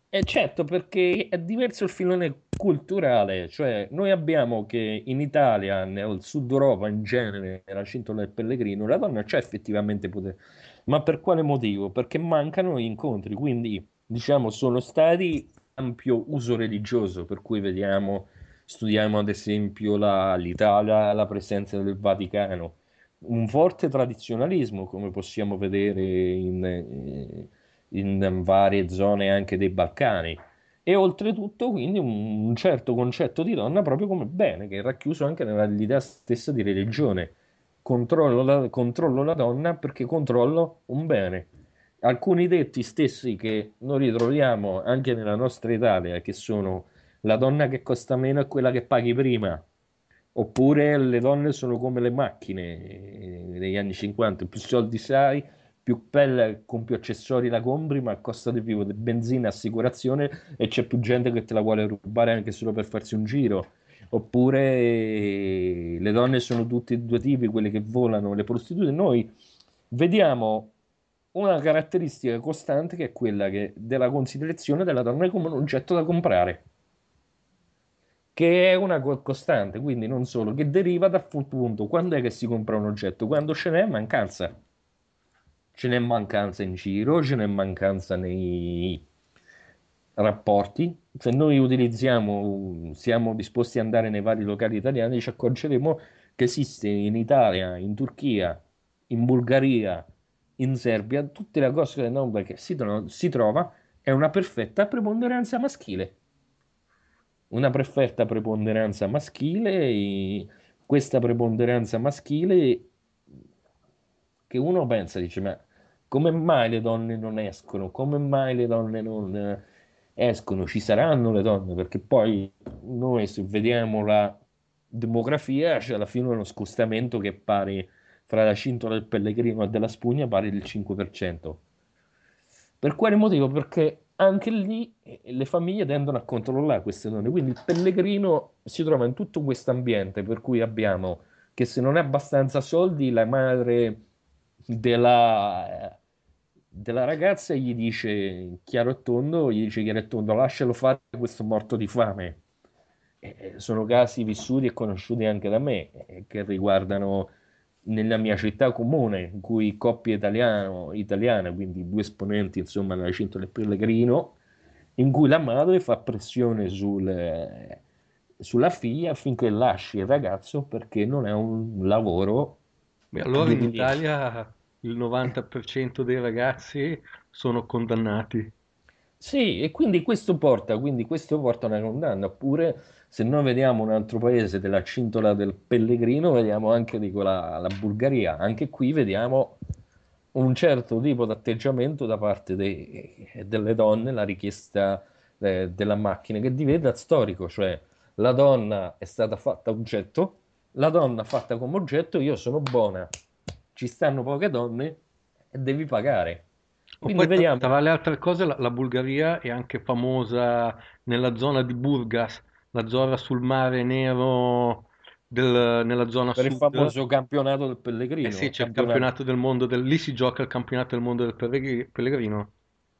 Eh certo, perché è diverso il filone culturale, cioè noi abbiamo che in Italia, nel sud Europa in genere, nella cintola del pellegrino, la donna c'è effettivamente potere, ma per quale motivo? Perché mancano gli incontri, quindi diciamo sono stati ampio uso religioso, per cui vediamo, studiamo ad esempio la, l'Italia, la presenza del Vaticano, un forte tradizionalismo, come possiamo vedere in, in, varie zone anche dei Balcani. E oltretutto, quindi, un certo concetto di donna proprio come bene, che è racchiuso anche nell'idea stessa di religione. Controllo la, controllo la donna perché controllo un bene. Alcuni detti stessi che noi ritroviamo anche nella nostra Italia, che sono la donna che costa meno è quella che paghi prima, Oppure le donne sono come le macchine eh, negli anni 50, più soldi sai, più pelle con più accessori la compri, ma costa di più benzina, assicurazione e c'è più gente che te la vuole rubare anche solo per farsi un giro. Oppure eh, le donne sono tutti e due tipi, quelle che volano, le prostitute. Noi vediamo una caratteristica costante che è quella che, della considerazione della donna come un oggetto da comprare che è una costante, quindi non solo, che deriva dal punto quando è che si compra un oggetto? Quando ce n'è mancanza. Ce n'è mancanza in giro, ce n'è mancanza nei rapporti. Se noi utilizziamo, siamo disposti ad andare nei vari locali italiani, ci accorgeremo che esiste in Italia, in Turchia, in Bulgaria, in Serbia, tutte le cose che si, si trova è una perfetta preponderanza maschile una perfetta preponderanza maschile, e questa preponderanza maschile che uno pensa, dice, ma come mai le donne non escono? Come mai le donne non eh, escono? Ci saranno le donne? Perché poi noi se vediamo la demografia c'è cioè, alla fine uno scostamento che pare fra la cintola del pellegrino e della spugna pari del 5%. Per quale motivo? Perché anche lì eh, le famiglie tendono a controllare queste donne, quindi il pellegrino si trova in tutto questo ambiente per cui abbiamo che se non è abbastanza soldi la madre della, eh, della ragazza gli dice chiaro e tondo, gli dice chiaro e tondo lascialo fare questo morto di fame. Eh, eh sono casi vissuti e conosciuti anche da me eh, che riguardano nella mia città comune, in cui coppia italiana, quindi due esponenti insomma nella cinta del Pellegrino, in cui la madre fa pressione sul, sulla figlia affinché lasci il ragazzo perché non è un lavoro. Beh, allora in Italia il 90% dei ragazzi sono condannati. Sì, e quindi questo porta, quindi questo porta a una condanna, oppure se noi vediamo un altro paese della cintola del pellegrino, vediamo anche dico, la, la Bulgaria, anche qui vediamo un certo tipo di atteggiamento da parte dei, delle donne, la richiesta eh, della macchina che diventa storico, cioè la donna è stata fatta oggetto, la donna fatta come oggetto, io sono buona, ci stanno poche donne e devi pagare quindi poi, vediamo. Tra le altre cose, la, la, Bulgaria è anche famosa nella zona di Burgas, la zona sul mare nero. Del, nella zona per sud. il famoso campionato del Pellegrino. Eh sì, c'è il campionato del mondo, del, lì si gioca il campionato del mondo del Pellegrino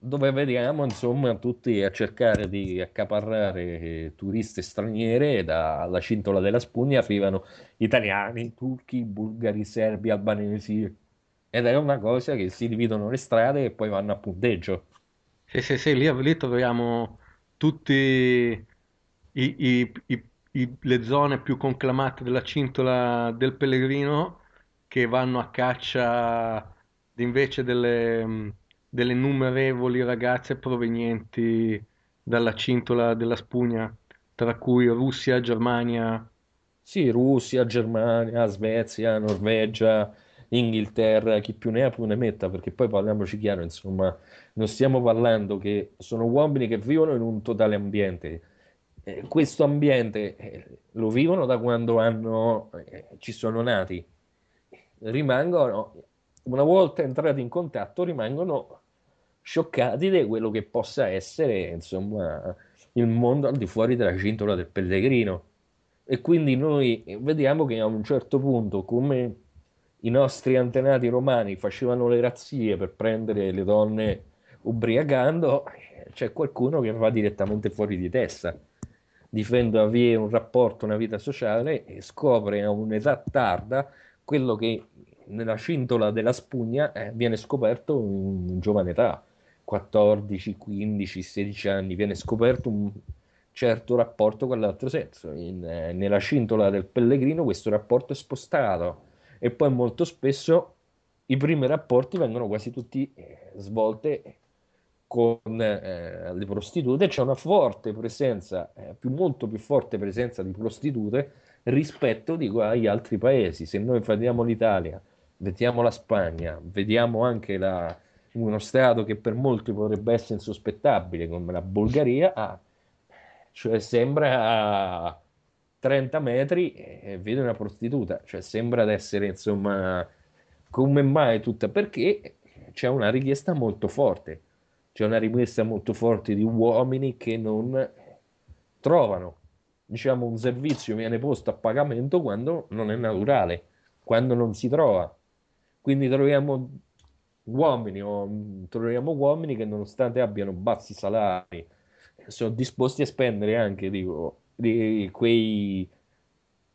dove vediamo insomma tutti a cercare di accaparrare eh, turiste straniere e dalla cintola della spugna arrivano italiani, turchi, bulgari, serbi, albanesi ed è una cosa che si dividono le strade e poi vanno a punteggio. Sì, sì, sì, lì, lì troviamo tutte le zone più conclamate della cintola del pellegrino che vanno a caccia invece delle, mm, delle innumerevoli ragazze provenienti dalla cintola della spugna, tra cui Russia, Germania. Sì, Russia, Germania, Svezia, Norvegia, Inghilterra, chi più ne ha più ne metta, perché poi parliamoci chiaro, insomma, non stiamo parlando che sono uomini che vivono in un totale ambiente. Eh, questo ambiente eh, lo vivono da quando hanno, eh, ci sono nati. Rimangono, una volta entrati in contatto, rimangono scioccati di quello che possa essere, insomma, il mondo al di fuori della cintola del pellegrino. E quindi noi eh, vediamo che a un certo punto, come i nostri antenati romani facevano le razzie per prendere le donne ubriacando, c'è qualcuno che va direttamente fuori di testa, difendo avere un rapporto, una vita sociale e scopre a un'età tarda quello che nella cintola della spugna eh, viene scoperto in giovane età, 14, 15, 16 anni, viene scoperto un certo rapporto con l'altro sesso. In, eh, nella cintola del pellegrino questo rapporto è spostato e poi molto spesso i primi rapporti vengono quasi tutti eh, svolti eh, con eh, le prostitute, c'è una forte presenza, eh, più, molto più forte presenza di prostitute rispetto dico, agli altri paesi. Se noi vediamo l'Italia, vediamo la Spagna, vediamo anche la, uno Stato che per molti potrebbe essere insospettabile come la Bulgaria, ah, cioè sembra 30 metri e vede una prostituta, cioè sembra di essere insomma come mai tutta perché c'è una richiesta molto forte, c'è una richiesta molto forte di uomini che non trovano, diciamo un servizio viene posto a pagamento quando non è naturale, quando non si trova. Quindi troviamo uomini o mm, troviamo uomini che nonostante abbiano bassi salari sono disposti a spendere anche dico di quei,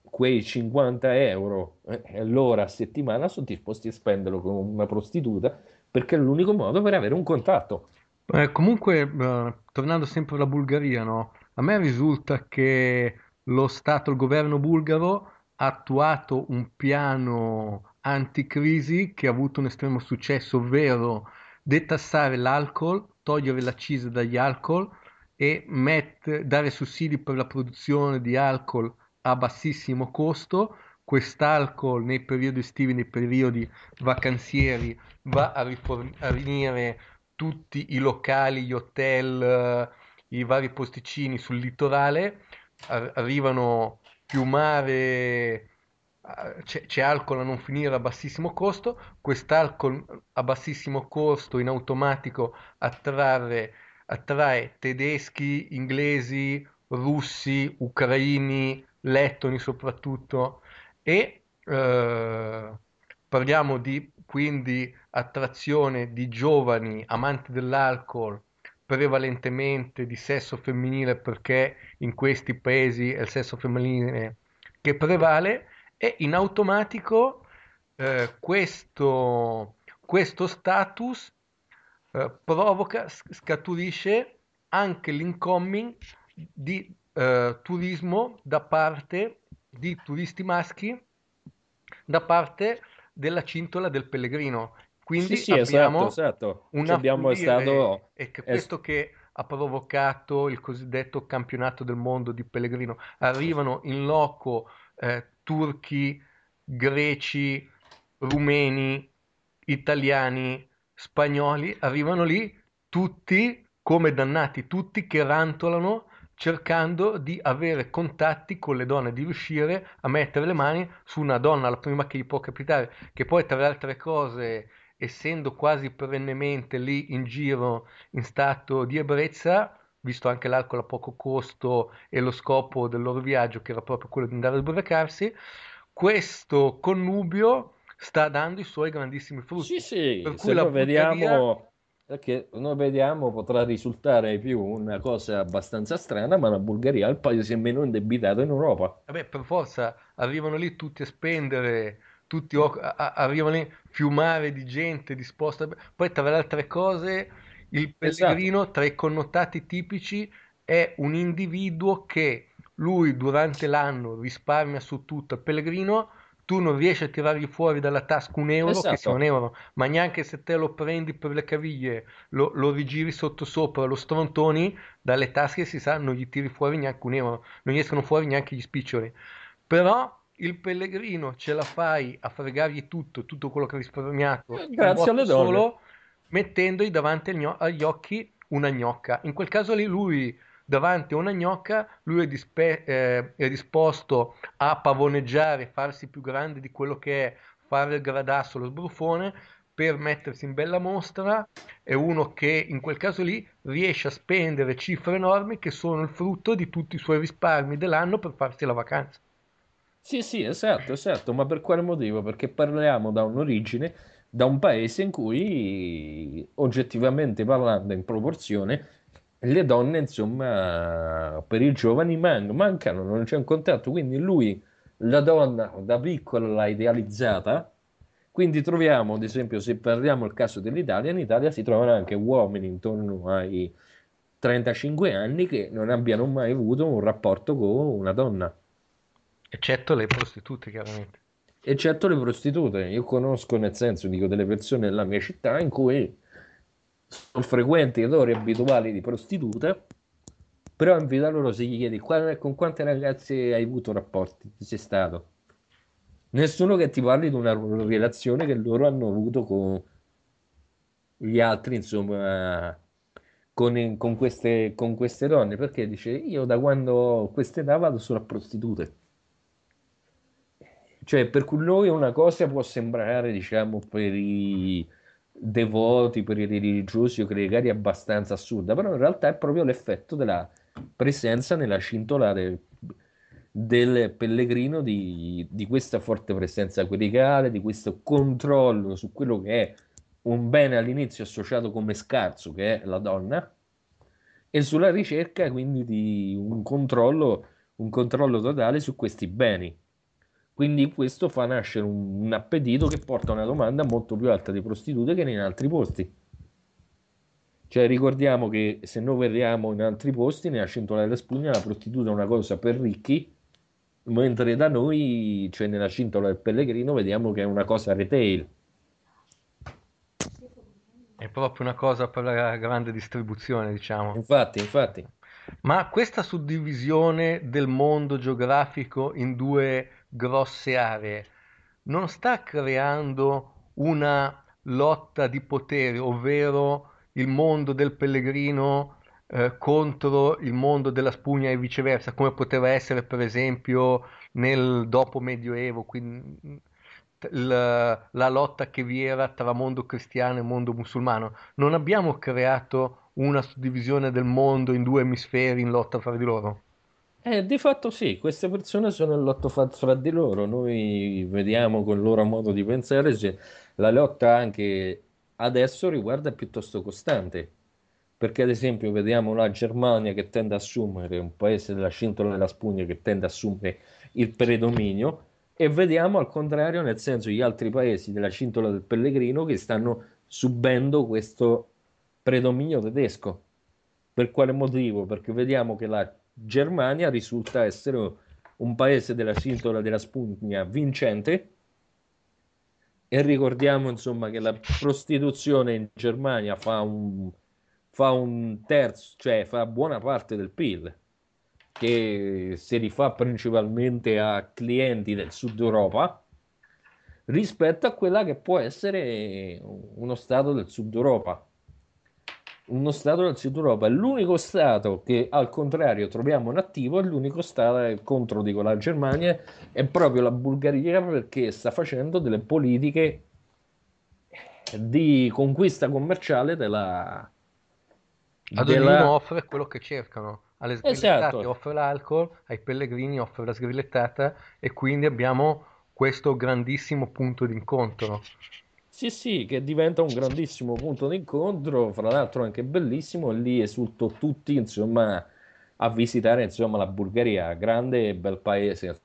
quei 50 euro eh, all'ora a settimana sono disposti a spenderlo con una prostituta perché è l'unico modo per avere un contatto. Eh, comunque, eh, tornando sempre alla Bulgaria, no? a me risulta che lo Stato, il governo bulgaro ha attuato un piano anticrisi che ha avuto un estremo successo, ovvero detassare l'alcol, togliere l'accisa dagli alcol, e met- dare sussidi per la produzione di alcol a bassissimo costo. Quest'alcol nei periodi estivi, nei periodi vacanzieri, va a rifornire tutti i locali, gli hotel, eh, i vari posticini sul litorale. Ar- arrivano più mare, eh, c'è, c'è, alcol a non finire a bassissimo costo. Quest'alcol a bassissimo costo in automatico attrarre attrae tedeschi, inglesi, russi, ucraini, lettoni soprattutto e eh, parliamo di quindi attrazione di giovani amanti dell'alcol prevalentemente di sesso femminile perché in questi paesi è il sesso femminile che prevale e in automatico eh, questo, questo status eh, provoca, scaturisce anche l'incoming di eh, turismo da parte di turisti maschi da parte della cintola del pellegrino. Quindi sì, sì, esatto, abbiamo esatto, esatto. abbiamo stato... è questo che ha provocato il cosiddetto campionato del mondo di pellegrino. Arrivano in loco eh, turchi, greci, rumeni, italiani, spagnoli arrivano lì tutti come dannati, tutti che rantolano cercando di avere contatti con le donne, di riuscire a mettere le mani su una donna la prima che gli può capitare, che poi tra le altre cose, essendo quasi perennemente lì in giro in stato di ebbrezza, visto anche l'alcol a poco costo e lo scopo del loro viaggio che era proprio quello di andare a sbricarsi, questo connubio sta dando i suoi grandissimi frutti. Sì, sì, per cui la vediamo perché noi vediamo potrà risultare più una cosa abbastanza strana, ma la Bulgaria è il paese meno indebitato in Europa. Vabbè, per forza arrivano lì tutti a spendere, tutti arrivano lì fiumare di gente disposta. Poi tra le altre cose, il esatto. pellegrino esatto. tra i connotati tipici è un individuo che lui durante l'anno risparmia su tutto il pellegrino tu non riesci a tirargli fuori dalla tasca un euro esatto. che sia un esatto. euro, ma neanche se te lo prendi per le caviglie, lo, lo rigiri sotto sopra, lo strontoni, dalle tasche si sa non gli tiri fuori neanche un euro, non gli escono fuori neanche gli spiccioli. Però il pellegrino ce la fai a fregargli tutto, tutto quello che ha risparmiato, eh, grazie alle donne, solo mettendogli davanti agli occhi una gnocca. In quel caso lì lui davanti a una gnocca lui è, dispe- eh, è disposto a pavoneggiare, farsi più grande di quello che è, fare il gradasso, lo sbruffone, per mettersi in bella mostra è uno che in quel caso lì riesce a spendere cifre enormi che sono il frutto di tutti i suoi risparmi dell'anno per farsi la vacanza. Sì, sì, esatto, esatto, ma per quale motivo? Perché parliamo da un'origine, da un paese in cui oggettivamente parlando in proporzione le donne, insomma, per i giovani mancano, non c'è un contatto, quindi lui, la donna da piccola l'ha idealizzata, quindi troviamo, ad esempio, se parliamo del caso dell'Italia, in Italia si trovano anche uomini intorno ai 35 anni che non abbiano mai avuto un rapporto con una donna. Eccetto le prostitute, chiaramente. Eccetto le prostitute. Io conosco, nel senso, dico, delle persone della mia città in cui sono frequenti errori abituali di prostitute però in vita loro si gli chiedi con quante ragazze hai avuto rapporti sei stato nessuno che ti parli di una relazione che loro hanno avuto con gli altri insomma con, con, queste, con queste donne perché dice io da quando ho questa età vado solo a prostitute cioè per cui noi una cosa può sembrare diciamo per i devoti, per i religiosi o è abbastanza assurda, però in realtà è proprio l'effetto della presenza nella cintola del, del pellegrino di, di, questa forte presenza clericale, di questo controllo su quello che è un bene all'inizio associato come scarso, che è la donna, e sulla ricerca quindi di un controllo, un controllo totale su questi beni. Quindi questo fa nascere un, un appetito che porta a una domanda molto più alta di prostitute che in altri posti. Cioè ricordiamo che se noi verriamo in altri posti, nella cintola della spugna la prostituta è una cosa per ricchi, mentre da noi, cioè nella cintola del pellegrino, vediamo che è una cosa retail. È proprio una cosa per la grande distribuzione, diciamo. Infatti, infatti. Ma questa suddivisione del mondo geografico in due grosse aree, non sta creando una lotta di potere, ovvero il mondo del pellegrino eh, contro il mondo della spugna e viceversa, come poteva essere per esempio nel dopo medioevo, quindi la, la lotta che vi era tra mondo cristiano e mondo musulmano. Non abbiamo creato una suddivisione del mondo in due emisferi in lotta fra di loro. Eh, di fatto sì, queste persone sono in lotta fra di loro, noi vediamo con il loro modo di pensare se la lotta anche adesso riguarda piuttosto costante, perché ad esempio vediamo la Germania che tende a assumere, un paese della cintola della spugna che tende a assumere il predominio, e vediamo al contrario, nel senso, gli altri paesi della cintola del pellegrino che stanno subendo questo predominio tedesco. Per quale motivo? Perché vediamo che la Germania risulta essere un paese della sintola della spugna vincente e ricordiamo insomma che la prostituzione in Germania fa un, fa un terzo, cioè fa buona parte del PIL che si rifà principalmente a clienti del sud Europa rispetto a quella che può essere uno stato del sud Europa uno stato del sud Europa. L'unico stato che al contrario troviamo nativo, l'unico stato contro dico, la Germania, è proprio la Bulgaria perché sta facendo delle politiche di conquista commerciale della... Ad della... ognuno offre quello che cercano. Alle sgrillettate esatto. offre l'alcol, ai pellegrini offre la sgrillettata e quindi abbiamo questo grandissimo punto d'incontro. Sì, sì, che diventa un grandissimo punto d'incontro, fra l'altro anche bellissimo, lì esulto tutti, insomma, a visitare, insomma, la Bulgaria, grande e bel paese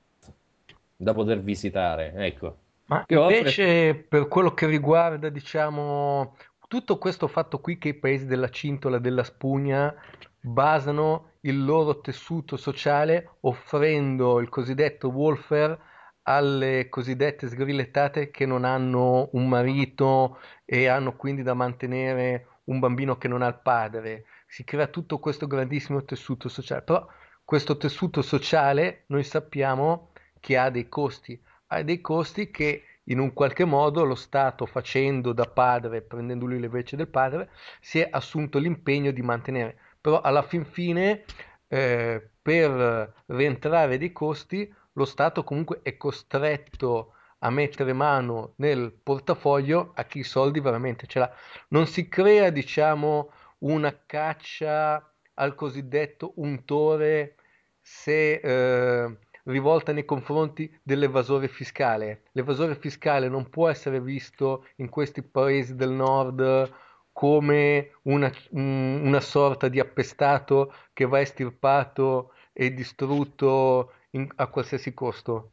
da poter visitare, ecco. Ma che invece offre... per quello che riguarda, diciamo, tutto questo fatto qui che i paesi della cintola e della spugna basano il loro tessuto sociale offrendo il cosiddetto welfare alle cosiddette sgrillettate che non hanno un marito e hanno quindi da mantenere un bambino che non ha il padre. Si crea tutto questo grandissimo tessuto sociale, però questo tessuto sociale noi sappiamo che ha dei costi, ha dei costi che in un qualche modo lo Stato facendo da padre, prendendo lui le veci del padre, si è assunto l'impegno di mantenere. Però alla fin fine eh, per rientrare dei costi lo Stato comunque è costretto a mettere mano nel portafoglio a chi i soldi veramente ce l'ha. Non si crea, diciamo, una caccia al cosiddetto untore se eh, rivolta nei confronti dell'evasore fiscale. L'evasore fiscale non può essere visto in questi paesi del nord come una, una sorta di appestato che va estirpato e distrutto in, a qualsiasi costo?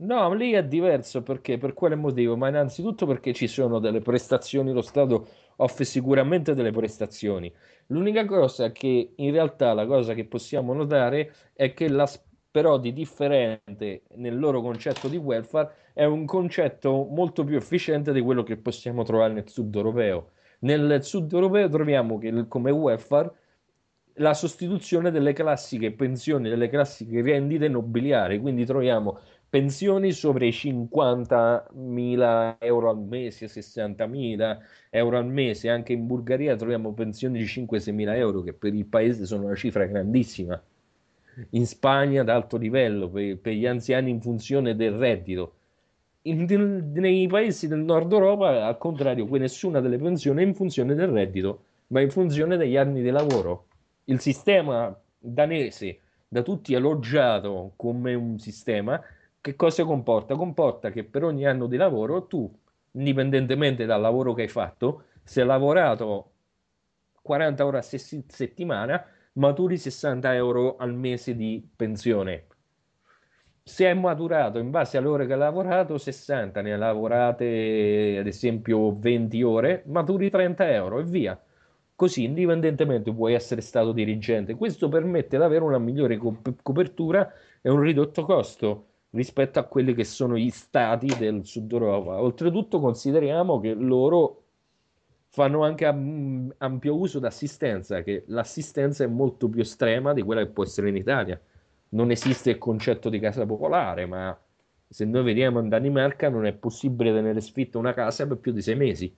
No, lì è diverso perché per quale motivo? Ma innanzitutto perché ci sono delle prestazioni, lo Stato offre sicuramente delle prestazioni. L'unica cosa che in realtà la cosa che possiamo notare è che la, però di differente nel loro concetto di welfare è un concetto molto più efficiente di quello che possiamo trovare nel sud europeo. Nel sud europeo troviamo che come welfare la sostituzione delle classiche pensioni, delle classiche rendite nobiliari, quindi troviamo pensioni sopra i 50.000 euro al mese, 60.000 euro al mese, anche in Bulgaria troviamo pensioni di 5-6.000 euro che per il paese sono una cifra grandissima, in Spagna ad alto livello per, per gli anziani in funzione del reddito. In, nei paesi del nord Europa al contrario qui nessuna delle pensioni è in funzione del reddito ma in funzione degli anni di lavoro il sistema danese da tutti elogiato come un sistema, che cosa comporta? Comporta che per ogni anno di lavoro tu, indipendentemente dal lavoro che hai fatto, se hai lavorato 40 ore a se- settimana, maturi 60 euro al mese di pensione. Se hai maturato in base alle ore che hai lavorato, 60, ne hai lavorate ad esempio 20 ore, maturi 30 euro e via Così, indipendentemente puoi essere stato dirigente. Questo permette di avere una migliore cop- copertura e un ridotto costo rispetto a quelli che sono gli stati del Sud Europa. Oltretutto consideriamo che loro fanno anche ampio uso d'assistenza, che l'assistenza è molto più estrema di quella che può essere in Italia. Non esiste il concetto di casa popolare, ma se noi vediamo in Danimarca non è possibile tenere sfitta una casa per più di sei mesi.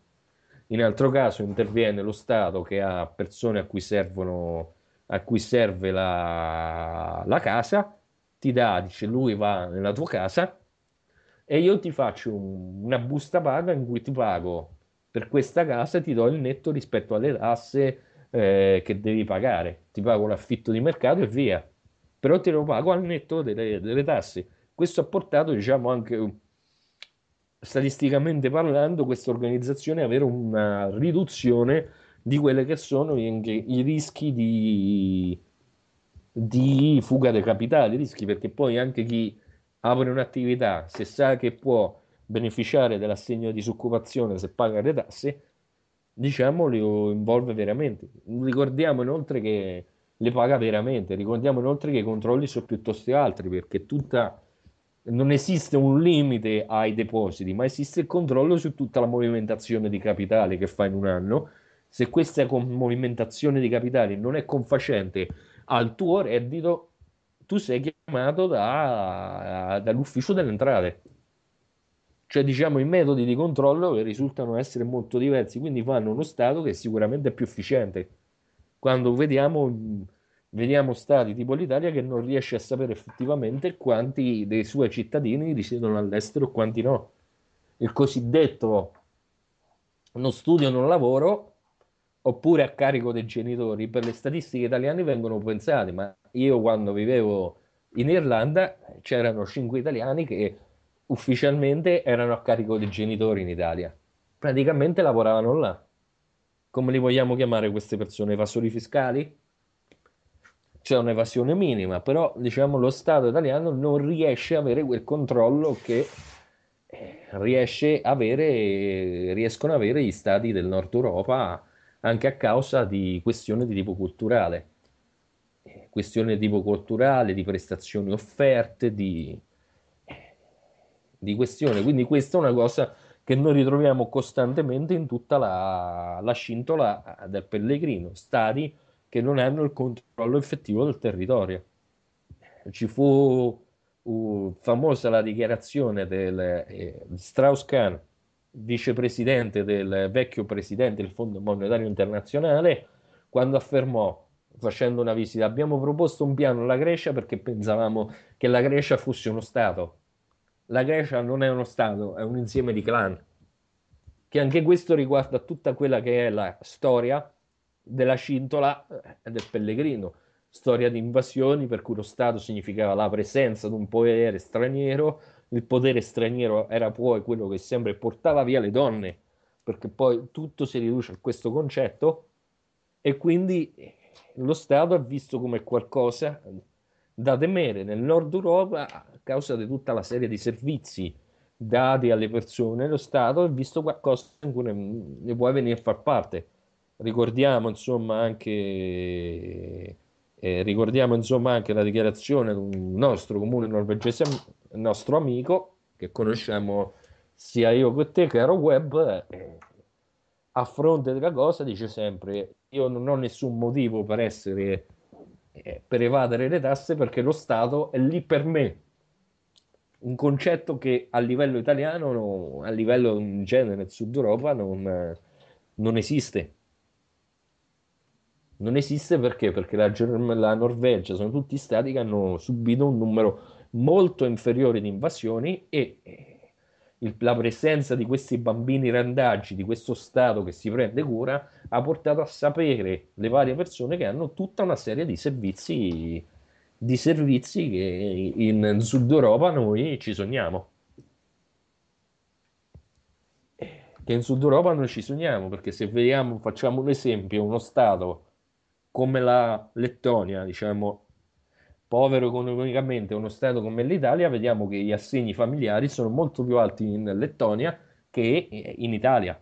In altro caso interviene lo Stato che ha persone a cui, servono, a cui serve la, la casa, ti dà, dice lui va nella tua casa e io ti faccio un, una busta paga in cui ti pago per questa casa e ti do il netto rispetto alle tasse eh, che devi pagare, ti pago l'affitto di mercato e via, però te lo pago al netto delle, delle tasse. Questo ha portato diciamo anche statisticamente parlando, questa organizzazione avere una riduzione di quelli che sono i, i rischi di, di fuga dei capitali, rischi perché poi anche chi apre un'attività, se sa che può beneficiare dell'assegno di disoccupazione se paga le tasse, diciamo lo involve veramente. Ricordiamo inoltre che le paga veramente, ricordiamo inoltre che i controlli sono piuttosto altri perché tutta non esiste un limite ai depositi, ma esiste il controllo su tutta la movimentazione di capitale che fa in un anno. Se questa movimentazione di capitale non è confacente al tuo reddito, tu sei chiamato da, dall'ufficio delle entrate. Cioè, diciamo, i metodi di controllo risultano essere molto diversi, quindi fanno uno Stato che è sicuramente è più efficiente. Quando vediamo veniamo stati tipo l'Italia che non riesce a sapere effettivamente quanti dei suoi cittadini risiedono all'estero e quanti no. Il cosiddetto non studio, non lavoro, oppure a carico dei genitori, per le statistiche italiane vengono pensate, ma io quando vivevo in Irlanda eh, c'erano cinque italiani che ufficialmente erano a carico dei genitori in Italia, praticamente lavoravano là. Come li vogliamo chiamare queste persone? Evasori fiscali? c'è un'evasione minima, però diciamo lo Stato italiano non riesce a avere quel controllo che eh, riesce avere, riescono ad avere gli stati del nord Europa anche a causa di questioni di tipo culturale, eh, questioni di tipo culturale, di prestazioni offerte, di, eh, di questione. Quindi questa è una cosa che noi ritroviamo costantemente in tutta la, la scintola del pellegrino, stati che non hanno il controllo effettivo del territorio. Ci fu uh, famosa la dichiarazione del eh, Strauss-Kahn, vicepresidente del vecchio presidente del Fondo Monetario Internazionale, quando affermò facendo una visita abbiamo proposto un piano alla Grecia perché pensavamo che la Grecia fosse uno Stato. La Grecia non è uno Stato, è un insieme di clan, che anche questo riguarda tutta quella che è la storia della Cintola e eh, del Pellegrino, storia di invasioni per cui lo Stato significava la presenza di un potere straniero, il potere straniero era poi quello che sempre portava via le donne, perché poi tutto si riduce a questo concetto e quindi eh, lo Stato è visto come qualcosa da temere nel nord Europa a causa di tutta la serie di servizi dati alle persone, lo Stato è visto qualcosa in cui ne, ne può venire a far parte ricordiamo insomma anche eh, ricordiamo insomma anche la dichiarazione di un nostro comune norvegese, nostro amico che conosciamo sia io che te, caro web, eh, a fronte della cosa dice sempre io non ho nessun motivo per essere eh, per evadere le tasse perché lo Stato è lì per me. Un concetto che a livello italiano, no, a livello in genere nel Sud Europa, non, non esiste non esiste perché? Perché la, la Norvegia sono tutti stati che hanno subito un numero molto inferiore di invasioni e eh, il, la presenza di questi bambini randaggi, di questo Stato che si prende cura, ha portato a sapere le varie persone che hanno tutta una serie di servizi, di servizi che in Sud Europa noi ci sogniamo. Eh, che in Sud Europa noi ci sogniamo, perché se vediamo, facciamo un esempio, uno Stato come la Lettonia, diciamo, povero economicamente uno Stato come l'Italia, vediamo che gli assegni familiari sono molto più alti in Lettonia che in Italia.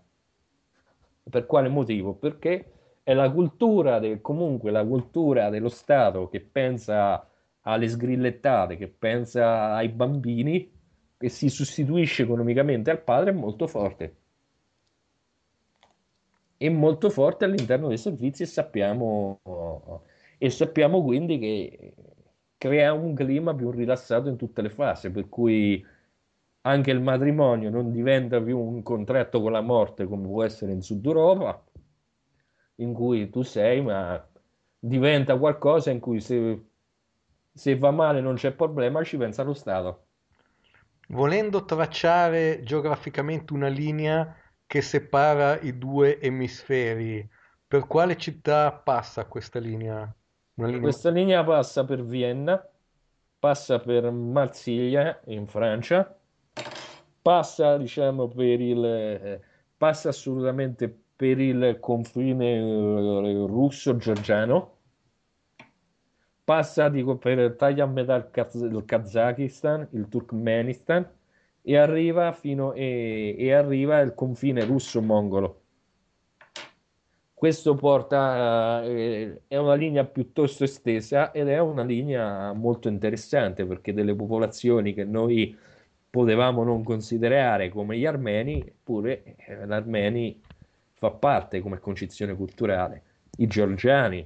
Per quale motivo? Perché è la cultura, del, comunque la cultura dello Stato che pensa alle sgrillettate, che pensa ai bambini, che si sostituisce economicamente al padre, è molto forte è molto forte all'interno dei servizi e sappiamo, e sappiamo quindi che crea un clima più rilassato in tutte le fasi, per cui anche il matrimonio non diventa più un contratto con la morte come può essere in Sud Europa, in cui tu sei, ma diventa qualcosa in cui se, se va male non c'è problema, ci pensa lo Stato. Volendo tracciare geograficamente una linea, che separa i due emisferi. Per quale città passa questa linea? linea... Questa linea passa per Vienna, passa per Marsiglia in Francia, passa diciamo per il passa assolutamente per il confine eh, russo-georgiano, passa dico, per taglia a metà il, Kaz- il Kazakistan, il Turkmenistan, e arriva, fino, e, e arriva al confine russo-mongolo. Questo porta, eh, è una linea piuttosto estesa ed è una linea molto interessante perché delle popolazioni che noi potevamo non considerare come gli armeni, pure eh, l'armeni fa parte come concezione culturale. I georgiani,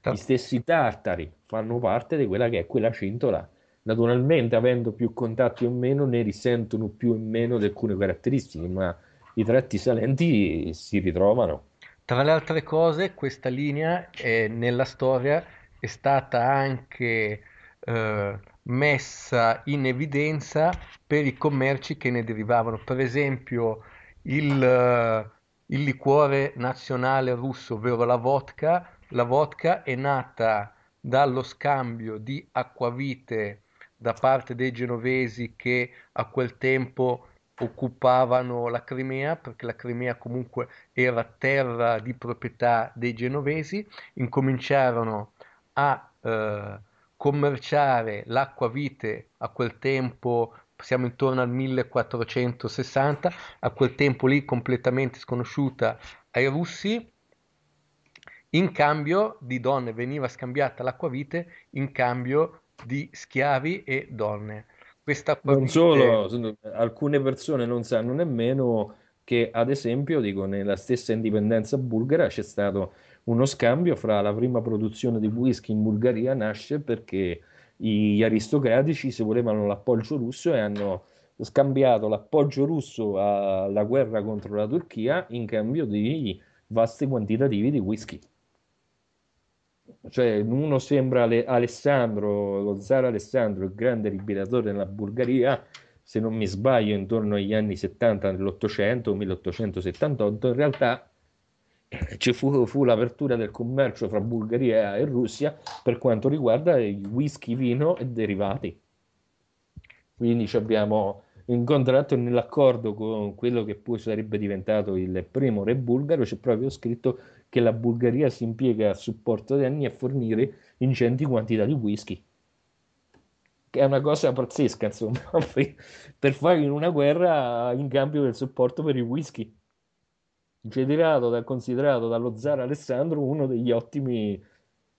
gli stessi tartari fanno parte di quella che è quella cintola Naturalmente, avendo più contatti o meno, ne risentono più o meno di alcune caratteristiche, ma i tratti salenti si ritrovano. Tra le altre cose, questa linea è, eh, nella storia è stata anche eh, messa in evidenza per i commerci che ne derivavano. Per esempio, il, eh, il liquore nazionale russo, ovvero la vodka, la vodka è nata dallo scambio di acquavite da parte dei genovesi che a quel tempo occupavano la Crimea, perché la Crimea comunque era terra di proprietà dei genovesi, incominciarono a eh, commerciare l'acquavite a quel tempo siamo intorno al 1460, a quel tempo lì completamente sconosciuta ai russi. In cambio di donne veniva scambiata l'acquavite in cambio di schiavi e donne. Questa non solo, alcune persone non sanno nemmeno che, ad esempio, dico, nella stessa indipendenza bulgara c'è stato uno scambio fra la prima produzione di whisky in Bulgaria nasce perché gli aristocratici si volevano l'appoggio russo e hanno scambiato l'appoggio russo alla guerra contro la Turchia in cambio di vasti quantitativi di whisky cioè uno sembra Ale- Alessandro, lo zar Alessandro, il grande liberatore della Bulgaria, se non mi sbaglio intorno agli anni 70 dell'Ottocento, 1878, in realtà eh, ci fu, fu, l'apertura del commercio fra Bulgaria e Russia per quanto riguarda il whisky, vino e derivati. Quindi ci abbiamo incontrato nell'accordo con quello che poi sarebbe diventato il primo re bulgaro, c'è proprio scritto che la Bulgaria si impiega a supporto di anni a fornire ingenti quantità di whisky. Che è una cosa pazzesca, insomma, <laughs> per fare in una guerra in cambio del supporto per i whisky. Generato da, considerato dallo zar Alessandro uno degli ottimi,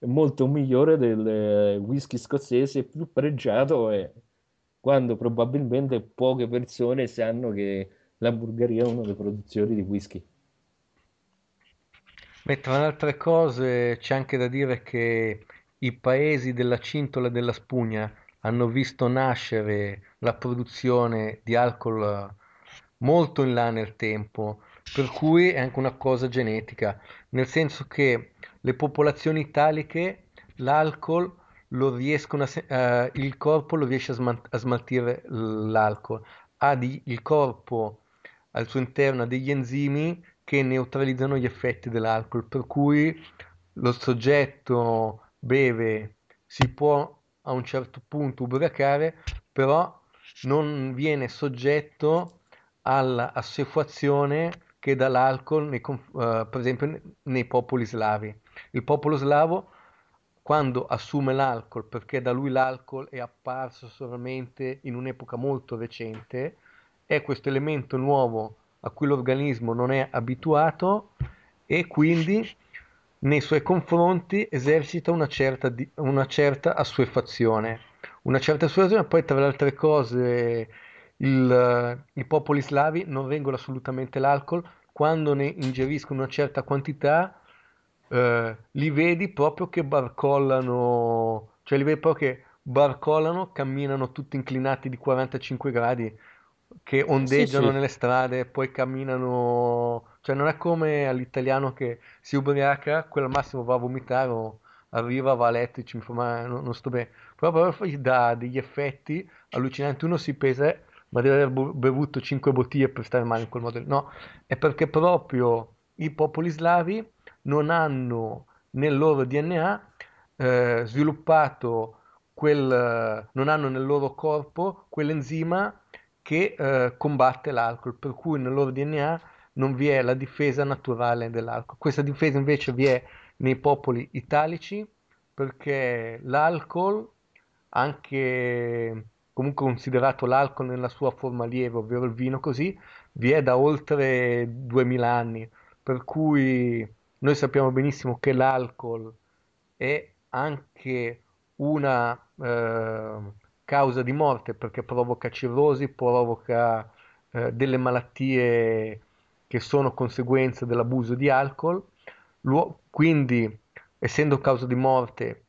molto migliore del eh, whisky scozzese, più pregiato, e quando probabilmente poche persone sanno che la Bulgaria è uno dei produttori di whisky. Beh, tra le altre cose c'è anche da dire che i paesi della cintola e della spugna hanno visto nascere la produzione di alcol molto in là nel tempo, per cui è anche una cosa genetica, nel senso che le popolazioni italiche l'alcol lo riescono a, eh, il corpo lo riesce a, smalt- a smaltire l'alcol, ha di, il corpo al suo interno degli enzimi che neutralizzano gli effetti dell'alcol, per cui lo soggetto beve, si può a un certo punto ubriacare, però non viene soggetto all'assuefazione che dall'alcol, nei, uh, per esempio, nei popoli slavi. Il popolo slavo, quando assume l'alcol, perché da lui l'alcol è apparso solamente in un'epoca molto recente, è questo elemento nuovo a cui l'organismo non è abituato e quindi nei suoi confronti esercita una certa, di, una certa assuefazione. Una certa assuefazione, poi tra le altre cose il, i popoli slavi non vengono assolutamente l'alcol, quando ne ingeriscono una certa quantità eh, li vedi proprio che barcollano, cioè li vedi proprio che barcollano, camminano tutti inclinati di 45 gradi che ondeggiano sì, sì. nelle strade e poi camminano, cioè non è come all'italiano che si ubriaca, quello al massimo va a vomitare o arriva, va a letto e ci mi fa ma non, non sto bene, proprio gli dà degli effetti allucinanti, uno si pesa ma deve aver bevuto 5 bottiglie per stare male in quel modo, no, è perché proprio i popoli slavi non hanno nel loro DNA eh, sviluppato quel, non hanno nel loro corpo quell'enzima che eh, combatte l'alcol, per cui nel loro DNA non vi è la difesa naturale dell'alcol. Questa difesa invece vi è nei popoli italici perché l'alcol, anche comunque considerato l'alcol nella sua forma lieve, ovvero il vino così, vi è da oltre 2000 anni, per cui noi sappiamo benissimo che l'alcol è anche una... Eh, causa di morte perché provoca cirrosi, provoca eh, delle malattie che sono conseguenza dell'abuso di alcol, L'uo- quindi essendo causa di morte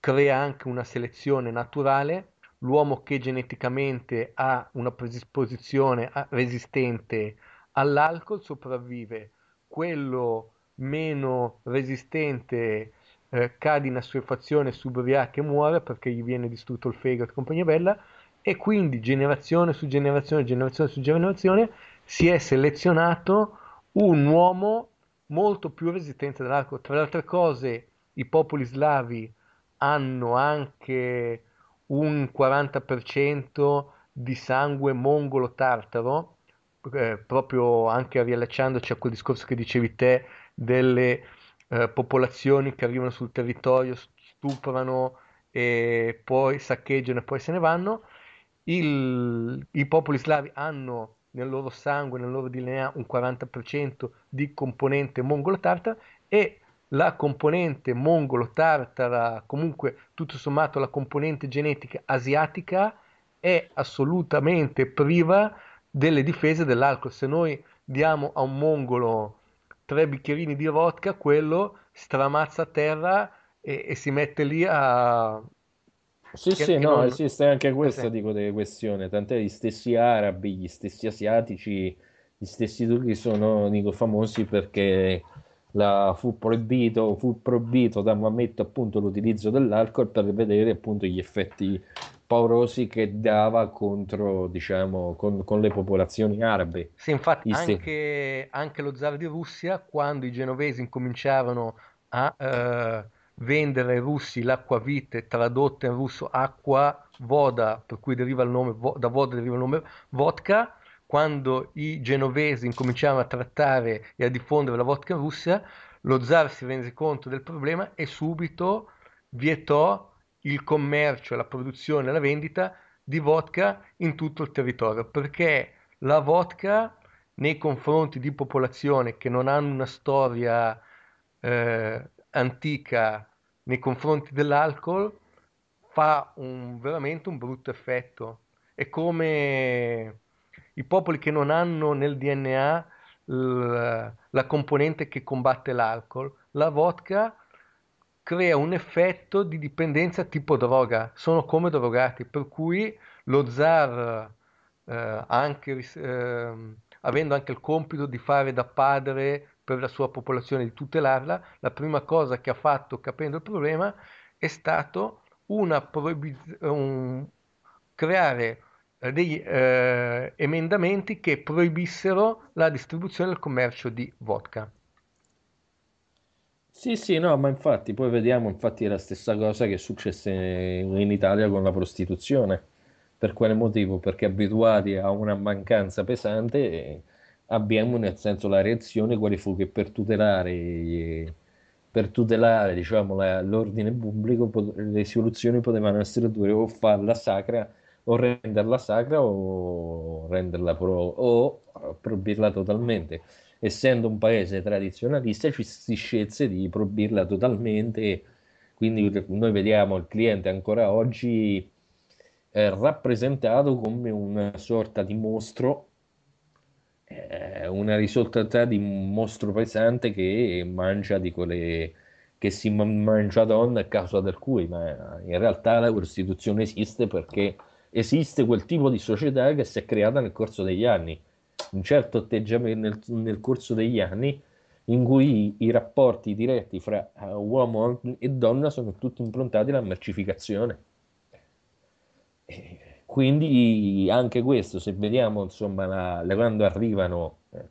crea anche una selezione naturale, l'uomo che geneticamente ha una predisposizione a- resistente all'alcol sopravvive, quello meno resistente eh, cade in assuefazione, subriaca e muore perché gli viene distrutto il fegato e compagnia bella e quindi generazione su generazione, generazione su generazione si è selezionato un uomo molto più resistente dell'arco. Tra le altre cose i popoli slavi hanno anche un 40% di sangue mongolo-tartaro, eh, proprio anche riallacciandoci a quel discorso che dicevi te delle eh, popolazioni che arrivano sul territorio, stuprano e poi saccheggiano e poi se ne vanno. Il, I popoli slavi hanno nel loro sangue, nel loro DNA, un 40% di componente mongolo-tartara e la componente mongolo-tartara, comunque tutto sommato la componente genetica asiatica, è assolutamente priva delle difese dell'alcol. Se noi diamo a un mongolo tre bicchierini di vodka, quello stramazza a terra e, e si mette lì a... Sì, che, sì, che no, non... esiste anche questa, eh, dico, delle questioni, tant'è gli stessi arabi, gli stessi asiatici, gli stessi turchi sono, dico, famosi perché la, fu, proibito, fu proibito da Mammetto appunto l'utilizzo dell'alcol per vedere appunto gli effetti paurosi che dava contro, diciamo, con, con le popolazioni arabe. Sì, infatti anche, anche, lo zar di Russia, quando i genovesi incominciarono a eh, vendere ai russi l'acqua vite tradotta in russo acqua voda, per cui deriva il nome, da voda deriva il nome vodka, quando i genovesi incominciarono a trattare e a diffondere la vodka in Russia, lo zar si rese conto del problema e subito vietò il commercio, la produzione e la vendita di vodka in tutto il territorio, perché la vodka nei confronti di popolazioni che non hanno una storia eh, antica nei confronti dell'alcol fa un, veramente un brutto effetto. È come i popoli che non hanno nel DNA l, la componente che combatte l'alcol, la vodka crea un effetto di dipendenza tipo droga, sono come drogati, per cui lo zar, eh, anche, eh, avendo anche il compito di fare da padre per la sua popolazione, di tutelarla, la prima cosa che ha fatto capendo il problema è stato una proibiz- un, creare degli eh, emendamenti che proibissero la distribuzione e il commercio di vodka. Sì, sì, no, ma infatti poi vediamo, infatti è la stessa cosa che successe in Italia con la prostituzione. Per quale motivo? Perché abituati a una mancanza pesante eh, abbiamo nel senso la reazione quale fu che per tutelare, per tutelare diciamo, la, l'ordine pubblico le soluzioni potevano essere due, o farla sacra o renderla sacra o renderla pro, o proibirla totalmente essendo un paese tradizionalista ci si scelse di proibirla totalmente quindi noi vediamo il cliente ancora oggi eh, rappresentato come una sorta di mostro eh, una risoltata di un mostro pesante che mangia di quelle che si mangia donna a causa del cui ma in realtà la prostituzione esiste perché esiste quel tipo di società che si è creata nel corso degli anni un certo atteggiamento nel, nel corso degli anni in cui i, rapporti diretti fra uh, uomo e donna sono tutti improntati alla mercificazione. E quindi anche questo, se vediamo insomma, la, la, quando arrivano eh,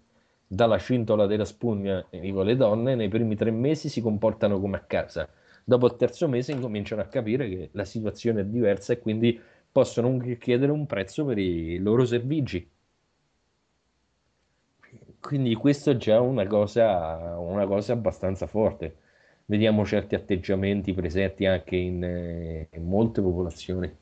dalla cintola della spugna dico, le donne, nei primi tre mesi si comportano come a casa. Dopo il terzo mese incominciano a capire che la situazione è diversa e quindi possono anche chiedere un prezzo per i loro servigi quindi questo è già una cosa, una cosa abbastanza forte. Vediamo certi atteggiamenti presenti anche in, eh, in molte popolazioni.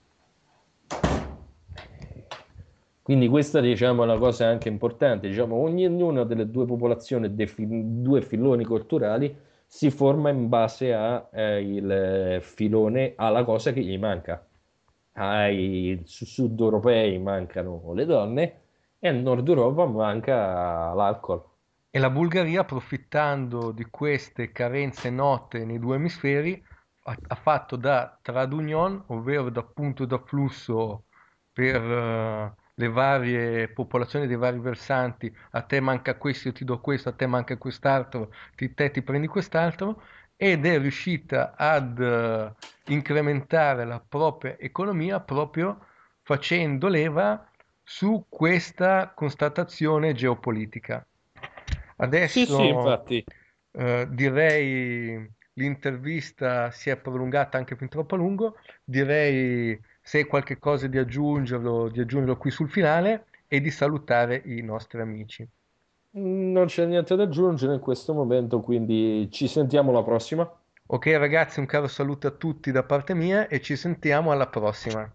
Quindi questa diciamo, è una cosa anche importante, diciamo, ognuna delle due popolazioni, dei fi- due filoni culturali, si forma in base al eh, filone, alla cosa che gli manca. Ai sud europei mancano le donne, e al nord Europa manca l'alcol. E la Bulgaria, approfittando di queste carenze note nei due emisferi, ha, fatto da tradunion, ovvero da punto d'afflusso per eh, le varie popolazioni dei vari versanti, a te manca questo, io ti do questo, a te manca quest'altro, ti, te ti prendi quest'altro, ed è riuscita ad eh, incrementare la propria economia proprio facendo leva su questa constatazione geopolitica. Adesso sì, sì, eh, direi l'intervista si è prolungata anche fin troppo a lungo, direi se hai qualche cosa di aggiungerlo, di aggiungerlo qui sul finale e di salutare i nostri amici. Non c'è niente da aggiungere in questo momento, quindi ci sentiamo alla prossima. Ok ragazzi, un caro saluto a tutti da parte mia e ci sentiamo alla prossima.